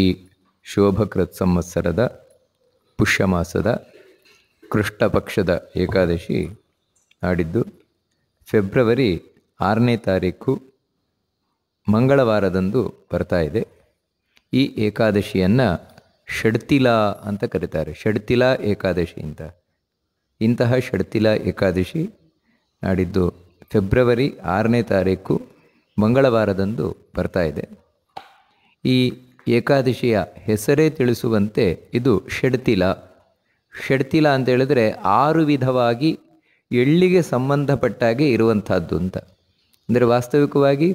ಈ ಶೋಭಕೃತ್ ಸಂವತ್ಸರದ ಪುಷ್ಯಮಾಸದ ಕೃಷ್ಣಪಕ್ಷದ ಏಕಾದಶಿ ನಾಡಿದ್ದು ಫೆಬ್ರವರಿ ಆರನೇ ತಾರೀಕು ಮಂಗಳವಾರದಂದು ಬರ್ತಾ ಇದೆ ಈ ಏಕಾದಶಿಯನ್ನು ಷಡ್ತಿಲಾ ಅಂತ ಕರೀತಾರೆ ಷಡ್ತಿಲಾ ಏಕಾದಶಿ ಅಂತ ಇಂತಹ ಷಡ್ತಿಲಾ ಏಕಾದಶಿ ನಾಡಿದ್ದು ಫೆಬ್ರವರಿ ಆರನೇ ತಾರೀಕು ಮಂಗಳವಾರದಂದು ಬರ್ತಾ ಇದೆ ಈ ಏಕಾದಶಿಯ ಹೆಸರೇ ತಿಳಿಸುವಂತೆ ಇದು ಷಡ್ತಿಲ ಷಡ್ತಿಲ ಅಂತ ಹೇಳಿದ್ರೆ ಆರು ವಿಧವಾಗಿ ಎಳ್ಳಿಗೆ ಸಂಬಂಧಪಟ್ಟಾಗೆ ಇರುವಂಥದ್ದು ಅಂತ ಅಂದರೆ ವಾಸ್ತವಿಕವಾಗಿ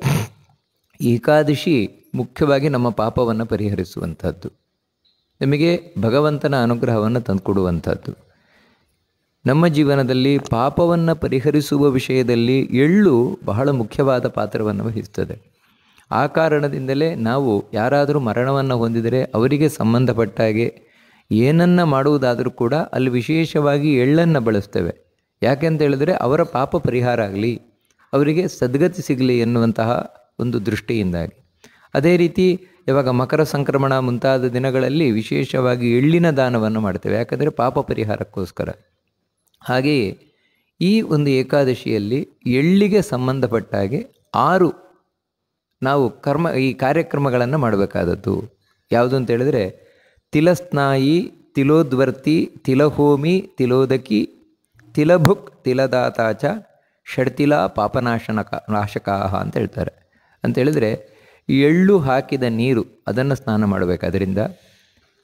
ಏಕಾದಶಿ ಮುಖ್ಯವಾಗಿ ನಮ್ಮ ಪಾಪವನ್ನು ಪರಿಹರಿಸುವಂಥದ್ದು ನಮಗೆ ಭಗವಂತನ ಅನುಗ್ರಹವನ್ನು ತಂದುಕೊಡುವಂಥದ್ದು ನಮ್ಮ ಜೀವನದಲ್ಲಿ ಪಾಪವನ್ನು ಪರಿಹರಿಸುವ ವಿಷಯದಲ್ಲಿ ಎಳ್ಳು ಬಹಳ ಮುಖ್ಯವಾದ ಪಾತ್ರವನ್ನು ವಹಿಸ್ತದೆ ಆ ಕಾರಣದಿಂದಲೇ ನಾವು ಯಾರಾದರೂ ಮರಣವನ್ನು ಹೊಂದಿದರೆ ಅವರಿಗೆ ಸಂಬಂಧಪಟ್ಟ ಹಾಗೆ ಏನನ್ನು ಮಾಡುವುದಾದರೂ ಕೂಡ ಅಲ್ಲಿ ವಿಶೇಷವಾಗಿ ಎಳ್ಳನ್ನು ಬಳಸ್ತೇವೆ ಯಾಕೆಂತ ಹೇಳಿದ್ರೆ ಅವರ ಪಾಪ ಪರಿಹಾರ ಆಗಲಿ ಅವರಿಗೆ ಸದ್ಗತಿ ಸಿಗಲಿ ಎನ್ನುವಂತಹ ಒಂದು ದೃಷ್ಟಿಯಿಂದಾಗಿ ಅದೇ ರೀತಿ ಇವಾಗ ಮಕರ ಸಂಕ್ರಮಣ ಮುಂತಾದ ದಿನಗಳಲ್ಲಿ ವಿಶೇಷವಾಗಿ ಎಳ್ಳಿನ ದಾನವನ್ನು ಮಾಡ್ತೇವೆ ಯಾಕಂದರೆ ಪಾಪ ಪರಿಹಾರಕ್ಕೋಸ್ಕರ ಹಾಗೆಯೇ ಈ ಒಂದು ಏಕಾದಶಿಯಲ್ಲಿ ಎಳ್ಳಿಗೆ ಸಂಬಂಧಪಟ್ಟಾಗೆ ಆರು ನಾವು ಕರ್ಮ ಈ ಕಾರ್ಯಕ್ರಮಗಳನ್ನು ಮಾಡಬೇಕಾದದ್ದು ಯಾವುದು ಅಂತ ಹೇಳಿದ್ರೆ ತಿಲಸ್ನಾಯಿ ತಿಲೋದ್ವರ್ತಿ ತಿಲಹೋಮಿ ತಿಲೋದಕಿ ತಿಲಭುಕ್ ತಿಲದಾತಾಚ ಷಡ್ತಿಲ ಪಾಪನಾಶನಕ ನಾಶಕಾಹ ಅಂತ ಹೇಳ್ತಾರೆ ಅಂತೇಳಿದರೆ ಎಳ್ಳು ಹಾಕಿದ ನೀರು ಅದನ್ನು ಸ್ನಾನ ಮಾಡಬೇಕಾದ್ರಿಂದ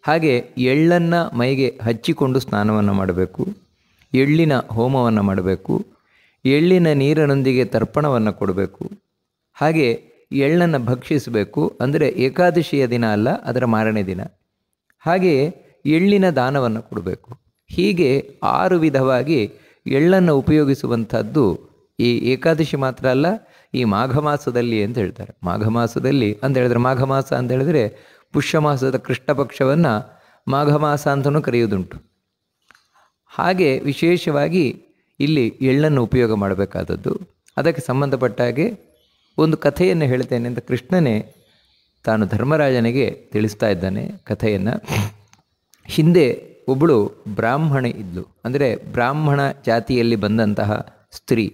ಹಾಗೆ ಎಳ್ಳನ್ನು ಮೈಗೆ ಹಚ್ಚಿಕೊಂಡು ಸ್ನಾನವನ್ನು ಮಾಡಬೇಕು ಎಳ್ಳಿನ ಹೋಮವನ್ನು ಮಾಡಬೇಕು ಎಳ್ಳಿನ ನೀರಿನೊಂದಿಗೆ ತರ್ಪಣವನ್ನು ಕೊಡಬೇಕು ಹಾಗೆ ಎಳ್ಳನ್ನು ಭಕ್ಷಿಸಬೇಕು ಅಂದರೆ ಏಕಾದಶಿಯ ದಿನ ಅಲ್ಲ ಅದರ ಮಾರನೇ ದಿನ ಹಾಗೆಯೇ ಎಳ್ಳಿನ ದಾನವನ್ನು ಕೊಡಬೇಕು ಹೀಗೆ ಆರು ವಿಧವಾಗಿ ಎಳ್ಳನ್ನು ಉಪಯೋಗಿಸುವಂಥದ್ದು ಈ ಏಕಾದಶಿ ಮಾತ್ರ ಅಲ್ಲ ಈ ಮಾಘ ಮಾಸದಲ್ಲಿ ಅಂತ ಹೇಳ್ತಾರೆ ಮಾಘ ಮಾಸದಲ್ಲಿ ಅಂತ ಹೇಳಿದ್ರೆ ಮಾಘ ಮಾಸ ಅಂತ ಹೇಳಿದ್ರೆ ಪುಷ್ಯ ಮಾಸದ ಕೃಷ್ಣ ಪಕ್ಷವನ್ನು ಮಾಘ ಮಾಸ ಅಂತಲೂ ಕರೆಯುವುದುಂಟು ಹಾಗೆ ವಿಶೇಷವಾಗಿ ಇಲ್ಲಿ ಎಳ್ಳನ್ನು ಉಪಯೋಗ ಮಾಡಬೇಕಾದದ್ದು ಅದಕ್ಕೆ ಸಂಬಂಧಪಟ್ಟ ಹಾಗೆ ಒಂದು ಕಥೆಯನ್ನು ಹೇಳ್ತೇನೆ ಅಂತ ಕೃಷ್ಣನೇ ತಾನು ಧರ್ಮರಾಜನಿಗೆ ತಿಳಿಸ್ತಾ ಇದ್ದಾನೆ ಕಥೆಯನ್ನು ಹಿಂದೆ ಒಬ್ಬಳು ಬ್ರಾಹ್ಮಣೆ ಇದ್ಲು ಅಂದರೆ ಬ್ರಾಹ್ಮಣ ಜಾತಿಯಲ್ಲಿ ಬಂದಂತಹ ಸ್ತ್ರೀ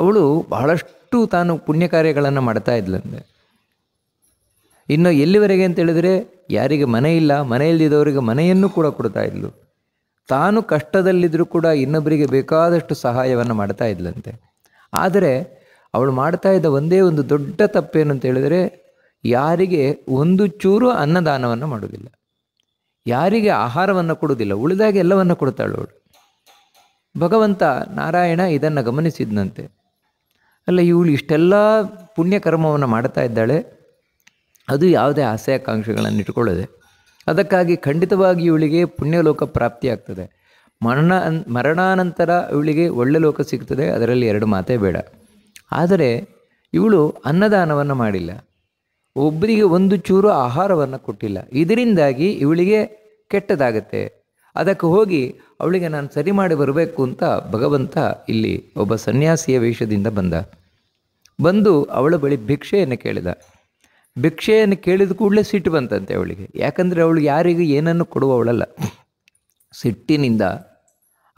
ಅವಳು ಬಹಳಷ್ಟು ತಾನು ಪುಣ್ಯ ಕಾರ್ಯಗಳನ್ನು ಮಾಡ್ತಾ ಇದ್ಲಂತೆ ಇನ್ನು ಎಲ್ಲಿವರೆಗೆ ಅಂತ ಹೇಳಿದರೆ ಯಾರಿಗೆ ಮನೆ ಇಲ್ಲ ಮನೆಯಲ್ಲಿದ್ದವರಿಗೆ ಮನೆಯನ್ನು ಕೂಡ ಕೊಡ್ತಾ ಇದ್ಲು ತಾನು ಕಷ್ಟದಲ್ಲಿದ್ದರೂ ಕೂಡ ಇನ್ನೊಬ್ಬರಿಗೆ ಬೇಕಾದಷ್ಟು ಸಹಾಯವನ್ನು ಮಾಡ್ತಾ ಇದ್ಲಂತೆ ಆದರೆ ಅವಳು ಮಾಡ್ತಾ ಇದ್ದ ಒಂದೇ ಒಂದು ದೊಡ್ಡ ತಪ್ಪೇನು ಅಂತ ಹೇಳಿದರೆ ಯಾರಿಗೆ ಒಂದು ಚೂರು ಅನ್ನದಾನವನ್ನು ಮಾಡುವುದಿಲ್ಲ ಯಾರಿಗೆ ಆಹಾರವನ್ನು ಕೊಡುವುದಿಲ್ಲ ಉಳಿದಾಗ ಎಲ್ಲವನ್ನು ಕೊಡ್ತಾಳು ಅವಳು ಭಗವಂತ ನಾರಾಯಣ ಇದನ್ನು ಗಮನಿಸಿದ್ನಂತೆ ಅಲ್ಲ ಇವಳು ಇಷ್ಟೆಲ್ಲ ಪುಣ್ಯಕರ್ಮವನ್ನು ಮಾಡ್ತಾ ಇದ್ದಾಳೆ ಅದು ಯಾವುದೇ ಆಕಾಂಕ್ಷೆಗಳನ್ನು ಇಟ್ಕೊಳ್ಳದೆ ಅದಕ್ಕಾಗಿ ಖಂಡಿತವಾಗಿ ಇವಳಿಗೆ ಪುಣ್ಯಲೋಕ ಪ್ರಾಪ್ತಿಯಾಗ್ತದೆ ಮರಣ ಮರಣಾನಂತರ ಇವಳಿಗೆ ಒಳ್ಳೆ ಲೋಕ ಸಿಗ್ತದೆ ಅದರಲ್ಲಿ ಎರಡು ಮಾತೇ ಬೇಡ ಆದರೆ ಇವಳು ಅನ್ನದಾನವನ್ನು ಮಾಡಿಲ್ಲ ಒಬ್ಬರಿಗೆ ಒಂದು ಚೂರು ಆಹಾರವನ್ನು ಕೊಟ್ಟಿಲ್ಲ ಇದರಿಂದಾಗಿ ಇವಳಿಗೆ ಕೆಟ್ಟದಾಗತ್ತೆ ಅದಕ್ಕೆ ಹೋಗಿ ಅವಳಿಗೆ ನಾನು ಸರಿ ಮಾಡಿ ಬರಬೇಕು ಅಂತ ಭಗವಂತ ಇಲ್ಲಿ ಒಬ್ಬ ಸನ್ಯಾಸಿಯ ವೇಷದಿಂದ ಬಂದ ಬಂದು ಅವಳ ಬಳಿ ಭಿಕ್ಷೆಯನ್ನು ಕೇಳಿದ ಭಿಕ್ಷೆಯನ್ನು ಕೇಳಿದ ಕೂಡಲೇ ಸಿಟ್ಟು ಬಂತಂತೆ ಅವಳಿಗೆ ಯಾಕಂದರೆ ಅವಳು ಯಾರಿಗೂ ಏನನ್ನು ಕೊಡುವವಳಲ್ಲ ಸಿಟ್ಟಿನಿಂದ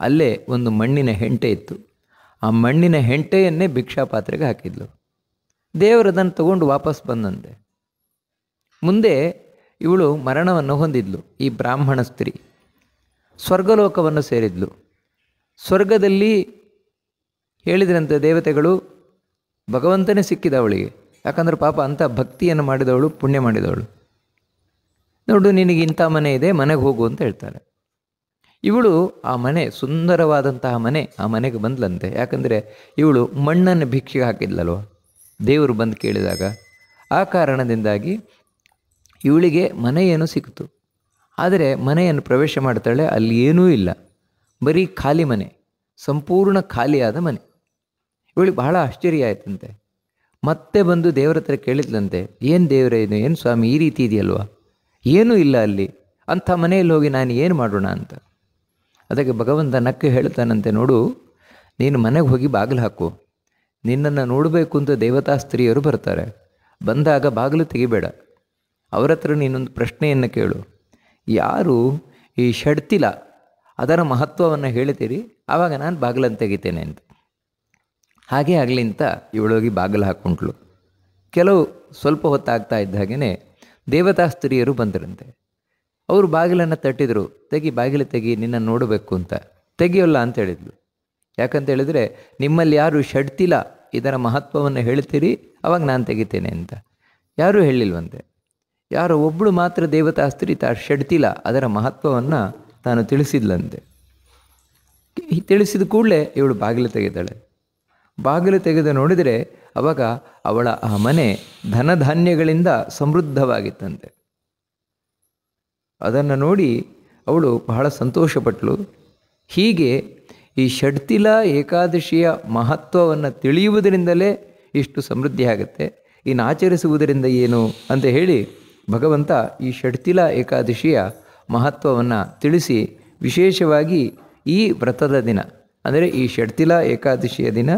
ಅಲ್ಲೇ ಒಂದು ಮಣ್ಣಿನ ಹೆಂಟೆ ಇತ್ತು ಆ ಮಣ್ಣಿನ ಹೆಂಟೆಯನ್ನೇ ಭಿಕ್ಷಾ ಪಾತ್ರೆಗೆ ಹಾಕಿದ್ಲು ದೇವರು ಅದನ್ನು ತಗೊಂಡು ವಾಪಸ್ ಬಂದಂತೆ ಮುಂದೆ ಇವಳು ಮರಣವನ್ನು ಹೊಂದಿದ್ಲು ಈ ಬ್ರಾಹ್ಮಣ ಸ್ತ್ರೀ ಸ್ವರ್ಗಲೋಕವನ್ನು ಸೇರಿದ್ಲು ಸ್ವರ್ಗದಲ್ಲಿ ಹೇಳಿದ್ರಂತೆ ದೇವತೆಗಳು ಭಗವಂತನೇ ಸಿಕ್ಕಿದ ಅವಳಿಗೆ ಯಾಕಂದ್ರೆ ಪಾಪ ಅಂಥ ಭಕ್ತಿಯನ್ನು ಮಾಡಿದವಳು ಪುಣ್ಯ ಮಾಡಿದವಳು ನೋಡು ನಿನಗೆ ಇಂಥ ಮನೆ ಇದೆ ಮನೆಗೆ ಹೋಗು ಅಂತ ಹೇಳ್ತಾರೆ ಇವಳು ಆ ಮನೆ ಸುಂದರವಾದಂತಹ ಮನೆ ಆ ಮನೆಗೆ ಬಂದ್ಲಂತೆ ಯಾಕಂದರೆ ಇವಳು ಮಣ್ಣನ್ನು ಭಿಕ್ಷೆಗೆ ಹಾಕಿದ್ಲಲ್ವ ದೇವರು ಬಂದು ಕೇಳಿದಾಗ ಆ ಕಾರಣದಿಂದಾಗಿ ಇವಳಿಗೆ ಮನೆಯೇನು ಸಿಕ್ತು ಆದರೆ ಮನೆಯನ್ನು ಪ್ರವೇಶ ಮಾಡ್ತಾಳೆ ಅಲ್ಲಿ ಏನೂ ಇಲ್ಲ ಬರೀ ಖಾಲಿ ಮನೆ ಸಂಪೂರ್ಣ ಖಾಲಿಯಾದ ಮನೆ ಇವಳಿಗೆ ಬಹಳ ಆಶ್ಚರ್ಯ ಆಯ್ತಂತೆ ಮತ್ತೆ ಬಂದು ದೇವರ ಹತ್ರ ಕೇಳಿದ್ಲಂತೆ ಏನು ದೇವರೇ ಇದು ಏನು ಸ್ವಾಮಿ ಈ ರೀತಿ ಇದೆಯಲ್ವಾ ಏನೂ ಇಲ್ಲ ಅಲ್ಲಿ ಅಂಥ ಮನೆಯಲ್ಲಿ ಹೋಗಿ ನಾನು ಏನು ಮಾಡೋಣ ಅಂತ ಅದಕ್ಕೆ ಭಗವಂತ ನಕ್ಕೆ ಹೇಳ್ತಾನಂತೆ ನೋಡು ನೀನು ಮನೆಗೆ ಹೋಗಿ ಬಾಗಿಲು ಹಾಕು ನಿನ್ನನ್ನು ನೋಡಬೇಕು ಅಂತ ದೇವತಾ ಸ್ತ್ರೀಯರು ಬರ್ತಾರೆ ಬಂದಾಗ ಬಾಗಿಲು ತೆಗಿಬೇಡ ಅವರ ಹತ್ರ ನೀನೊಂದು ಪ್ರಶ್ನೆಯನ್ನು ಕೇಳು ಯಾರು ಈ ಷಡ್ತಿಲ ಅದರ ಮಹತ್ವವನ್ನು ಹೇಳ್ತೀರಿ ಆವಾಗ ನಾನು ಬಾಗಿಲನ್ನು ತೆಗಿತೇನೆ ಅಂತ ಹಾಗೆ ಆಗಲಿ ಅಂತ ಇವಳೋಗಿ ಬಾಗಿಲು ಹಾಕ್ಕೊಂಡ್ಳು ಕೆಲವು ಸ್ವಲ್ಪ ಹೊತ್ತಾಗ್ತಾ ಇದ್ದಾಗೇ ದೇವತಾ ಸ್ತ್ರೀಯರು ಬಂದರಂತೆ ಅವರು ಬಾಗಿಲನ್ನು ತಟ್ಟಿದರು ತೆಗಿ ಬಾಗಿಲು ತೆಗಿ ನಿನ್ನ ನೋಡಬೇಕು ಅಂತ ತೆಗಿಯೋಲ್ಲ ಅಂತ ಹೇಳಿದ್ಲು ಯಾಕಂತ ಹೇಳಿದ್ರೆ ನಿಮ್ಮಲ್ಲಿ ಯಾರು ಷಡ್ತಿಲ ಇದರ ಮಹತ್ವವನ್ನು ಹೇಳ್ತೀರಿ ಅವಾಗ ನಾನು ತೆಗಿತೇನೆ ಅಂತ ಯಾರೂ ಹೇಳಿಲ್ವಂತೆ ಯಾರೋ ಒಬ್ಬಳು ಮಾತ್ರ ದೇವತಾಸ್ತ್ರಿ ತಾ ಷಡ್ತಿಲ ಅದರ ಮಹತ್ವವನ್ನು ತಾನು ತಿಳಿಸಿದ್ಲಂತೆ ತಿಳಿಸಿದ ಕೂಡಲೇ ಇವಳು ಬಾಗಿಲು ತೆಗೆದಾಳೆ ಬಾಗಿಲು ತೆಗೆದು ನೋಡಿದರೆ ಅವಾಗ ಅವಳ ಆ ಮನೆ ಧನಧಾನ್ಯಗಳಿಂದ ಸಮೃದ್ಧವಾಗಿತ್ತಂತೆ ಅದನ್ನು ನೋಡಿ ಅವಳು ಬಹಳ ಸಂತೋಷಪಟ್ಟಳು ಹೀಗೆ ಈ ಷಡ್ತಿಲ ಏಕಾದಶಿಯ ಮಹತ್ವವನ್ನು ತಿಳಿಯುವುದರಿಂದಲೇ ಇಷ್ಟು ಸಮೃದ್ಧಿ ಆಗುತ್ತೆ ಇನ್ನು ಆಚರಿಸುವುದರಿಂದ ಏನು ಅಂತ ಹೇಳಿ ಭಗವಂತ ಈ ಷಡ್ತಿಲ ಏಕಾದಶಿಯ ಮಹತ್ವವನ್ನು ತಿಳಿಸಿ ವಿಶೇಷವಾಗಿ ಈ ವ್ರತದ ದಿನ ಅಂದರೆ ಈ ಷಡ್ತಿಲ ಏಕಾದಶಿಯ ದಿನ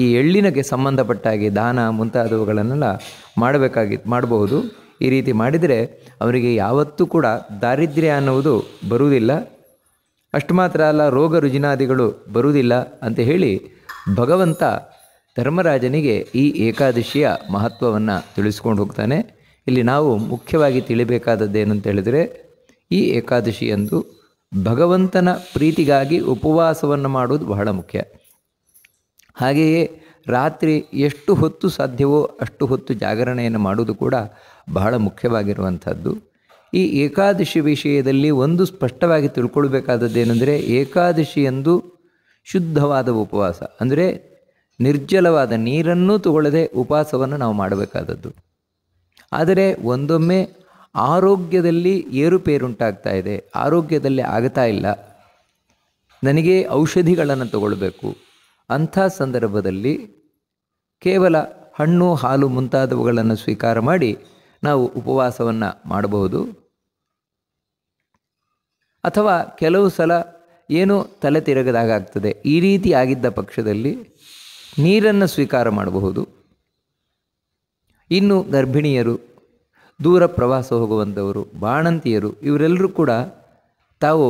ಈ ಎಳ್ಳಿನಗೆ ಸಂಬಂಧಪಟ್ಟಾಗಿ ದಾನ ಮುಂತಾದವುಗಳನ್ನೆಲ್ಲ ಮಾಡಬೇಕಾಗಿ ಮಾಡಬಹುದು ಈ ರೀತಿ ಮಾಡಿದರೆ ಅವರಿಗೆ ಯಾವತ್ತೂ ಕೂಡ ದಾರಿದ್ರ್ಯ ಅನ್ನುವುದು ಬರುವುದಿಲ್ಲ ಅಷ್ಟು ಮಾತ್ರ ಅಲ್ಲ ರೋಗ ರುಜಿನಾದಿಗಳು ಬರುವುದಿಲ್ಲ ಅಂತ ಹೇಳಿ ಭಗವಂತ ಧರ್ಮರಾಜನಿಗೆ ಈ ಏಕಾದಶಿಯ ಮಹತ್ವವನ್ನು ತಿಳಿಸ್ಕೊಂಡು ಹೋಗ್ತಾನೆ ಇಲ್ಲಿ ನಾವು ಮುಖ್ಯವಾಗಿ ತಿಳಿಬೇಕಾದದ್ದೇನಂತ ಹೇಳಿದರೆ ಈ ಏಕಾದಶಿಯಂದು ಭಗವಂತನ ಪ್ರೀತಿಗಾಗಿ ಉಪವಾಸವನ್ನು ಮಾಡುವುದು ಬಹಳ ಮುಖ್ಯ ಹಾಗೆಯೇ ರಾತ್ರಿ ಎಷ್ಟು ಹೊತ್ತು ಸಾಧ್ಯವೋ ಅಷ್ಟು ಹೊತ್ತು ಜಾಗರಣೆಯನ್ನು ಮಾಡುವುದು ಕೂಡ ಬಹಳ ಮುಖ್ಯವಾಗಿರುವಂಥದ್ದು ಈ ಏಕಾದಶಿ ವಿಷಯದಲ್ಲಿ ಒಂದು ಸ್ಪಷ್ಟವಾಗಿ ತಿಳ್ಕೊಳ್ಬೇಕಾದದ್ದೇನೆಂದರೆ ಎಂದು ಶುದ್ಧವಾದ ಉಪವಾಸ ಅಂದರೆ ನಿರ್ಜಲವಾದ ನೀರನ್ನು ತಗೊಳ್ಳದೆ ಉಪವಾಸವನ್ನು ನಾವು ಮಾಡಬೇಕಾದದ್ದು ಆದರೆ ಒಂದೊಮ್ಮೆ ಆರೋಗ್ಯದಲ್ಲಿ ಏರುಪೇರುಂಟಾಗ್ತಾ ಇದೆ ಆರೋಗ್ಯದಲ್ಲಿ ಆಗ್ತಾ ಇಲ್ಲ ನನಗೆ ಔಷಧಿಗಳನ್ನು ತಗೊಳ್ಬೇಕು ಅಂಥ ಸಂದರ್ಭದಲ್ಲಿ ಕೇವಲ ಹಣ್ಣು ಹಾಲು ಮುಂತಾದವುಗಳನ್ನು ಸ್ವೀಕಾರ ಮಾಡಿ ನಾವು ಉಪವಾಸವನ್ನು ಮಾಡಬಹುದು ಅಥವಾ ಕೆಲವು ಸಲ ಏನು ತಲೆ ತಿರುಗದಾಗ ಈ ರೀತಿ ಆಗಿದ್ದ ಪಕ್ಷದಲ್ಲಿ ನೀರನ್ನು ಸ್ವೀಕಾರ ಮಾಡಬಹುದು ಇನ್ನು ಗರ್ಭಿಣಿಯರು ದೂರ ಪ್ರವಾಸ ಹೋಗುವಂಥವರು ಬಾಣಂತಿಯರು ಇವರೆಲ್ಲರೂ ಕೂಡ ತಾವು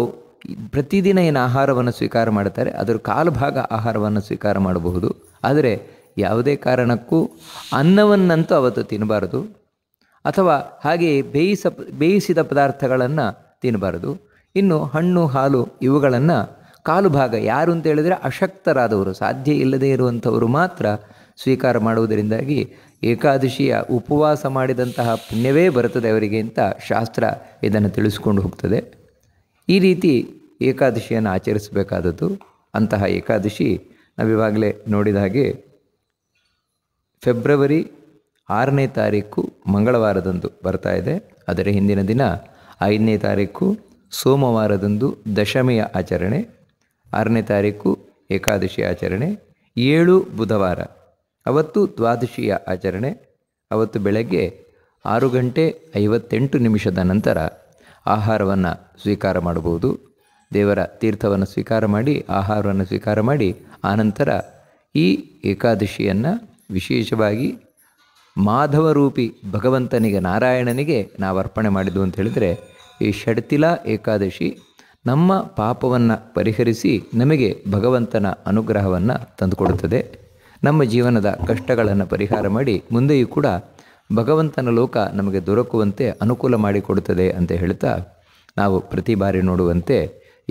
ಪ್ರತಿದಿನ ಏನು ಆಹಾರವನ್ನು ಸ್ವೀಕಾರ ಮಾಡ್ತಾರೆ ಅದರ ಕಾಲು ಭಾಗ ಆಹಾರವನ್ನು ಸ್ವೀಕಾರ ಮಾಡಬಹುದು ಆದರೆ ಯಾವುದೇ ಕಾರಣಕ್ಕೂ ಅನ್ನವನ್ನಂತೂ ಅವತ್ತು ತಿನ್ನಬಾರದು ಅಥವಾ ಹಾಗೆ ಬೇಯಿಸ ಬೇಯಿಸಿದ ಪದಾರ್ಥಗಳನ್ನು ತಿನ್ನಬಾರದು ಇನ್ನು ಹಣ್ಣು ಹಾಲು ಇವುಗಳನ್ನು ಕಾಲು ಭಾಗ ಯಾರು ಅಂತ ಹೇಳಿದರೆ ಅಶಕ್ತರಾದವರು ಸಾಧ್ಯ ಇಲ್ಲದೇ ಇರುವಂಥವರು ಮಾತ್ರ ಸ್ವೀಕಾರ ಮಾಡುವುದರಿಂದಾಗಿ ಏಕಾದಶಿಯ ಉಪವಾಸ ಮಾಡಿದಂತಹ ಪುಣ್ಯವೇ ಬರುತ್ತದೆ ಅವರಿಗೆ ಅಂತ ಶಾಸ್ತ್ರ ಇದನ್ನು ತಿಳಿಸ್ಕೊಂಡು ಹೋಗ್ತದೆ ಈ ರೀತಿ ಏಕಾದಶಿಯನ್ನು ಆಚರಿಸಬೇಕಾದದ್ದು ಅಂತಹ ಏಕಾದಶಿ ನಾವಿವಾಗಲೇ ನೋಡಿದ ಹಾಗೆ ಫೆಬ್ರವರಿ ಆರನೇ ತಾರೀಕು ಮಂಗಳವಾರದಂದು ಬರ್ತಾ ಇದೆ ಅದರ ಹಿಂದಿನ ದಿನ ಐದನೇ ತಾರೀಕು ಸೋಮವಾರದಂದು ದಶಮಿಯ ಆಚರಣೆ ಆರನೇ ತಾರೀಕು ಏಕಾದಶಿ ಆಚರಣೆ ಏಳು ಬುಧವಾರ ಅವತ್ತು ದ್ವಾದಶಿಯ ಆಚರಣೆ ಅವತ್ತು ಬೆಳಗ್ಗೆ ಆರು ಗಂಟೆ ಐವತ್ತೆಂಟು ನಿಮಿಷದ ನಂತರ ಆಹಾರವನ್ನು ಸ್ವೀಕಾರ ಮಾಡಬಹುದು ದೇವರ ತೀರ್ಥವನ್ನು ಸ್ವೀಕಾರ ಮಾಡಿ ಆಹಾರವನ್ನು ಸ್ವೀಕಾರ ಮಾಡಿ ಆನಂತರ ಈ ಏಕಾದಶಿಯನ್ನು ವಿಶೇಷವಾಗಿ ಮಾಧವರೂಪಿ ಭಗವಂತನಿಗೆ ನಾರಾಯಣನಿಗೆ ನಾವು ಅರ್ಪಣೆ ಮಾಡಿದ್ದು ಅಂತ ಹೇಳಿದರೆ ಈ ಷಡ್ತಿಲಾ ಏಕಾದಶಿ ನಮ್ಮ ಪಾಪವನ್ನು ಪರಿಹರಿಸಿ ನಮಗೆ ಭಗವಂತನ ಅನುಗ್ರಹವನ್ನು ತಂದುಕೊಡುತ್ತದೆ ನಮ್ಮ ಜೀವನದ ಕಷ್ಟಗಳನ್ನು ಪರಿಹಾರ ಮಾಡಿ ಮುಂದೆಯೂ ಕೂಡ ಭಗವಂತನ ಲೋಕ ನಮಗೆ ದೊರಕುವಂತೆ ಅನುಕೂಲ ಮಾಡಿಕೊಡುತ್ತದೆ ಅಂತ ಹೇಳ್ತಾ ನಾವು ಪ್ರತಿ ಬಾರಿ ನೋಡುವಂತೆ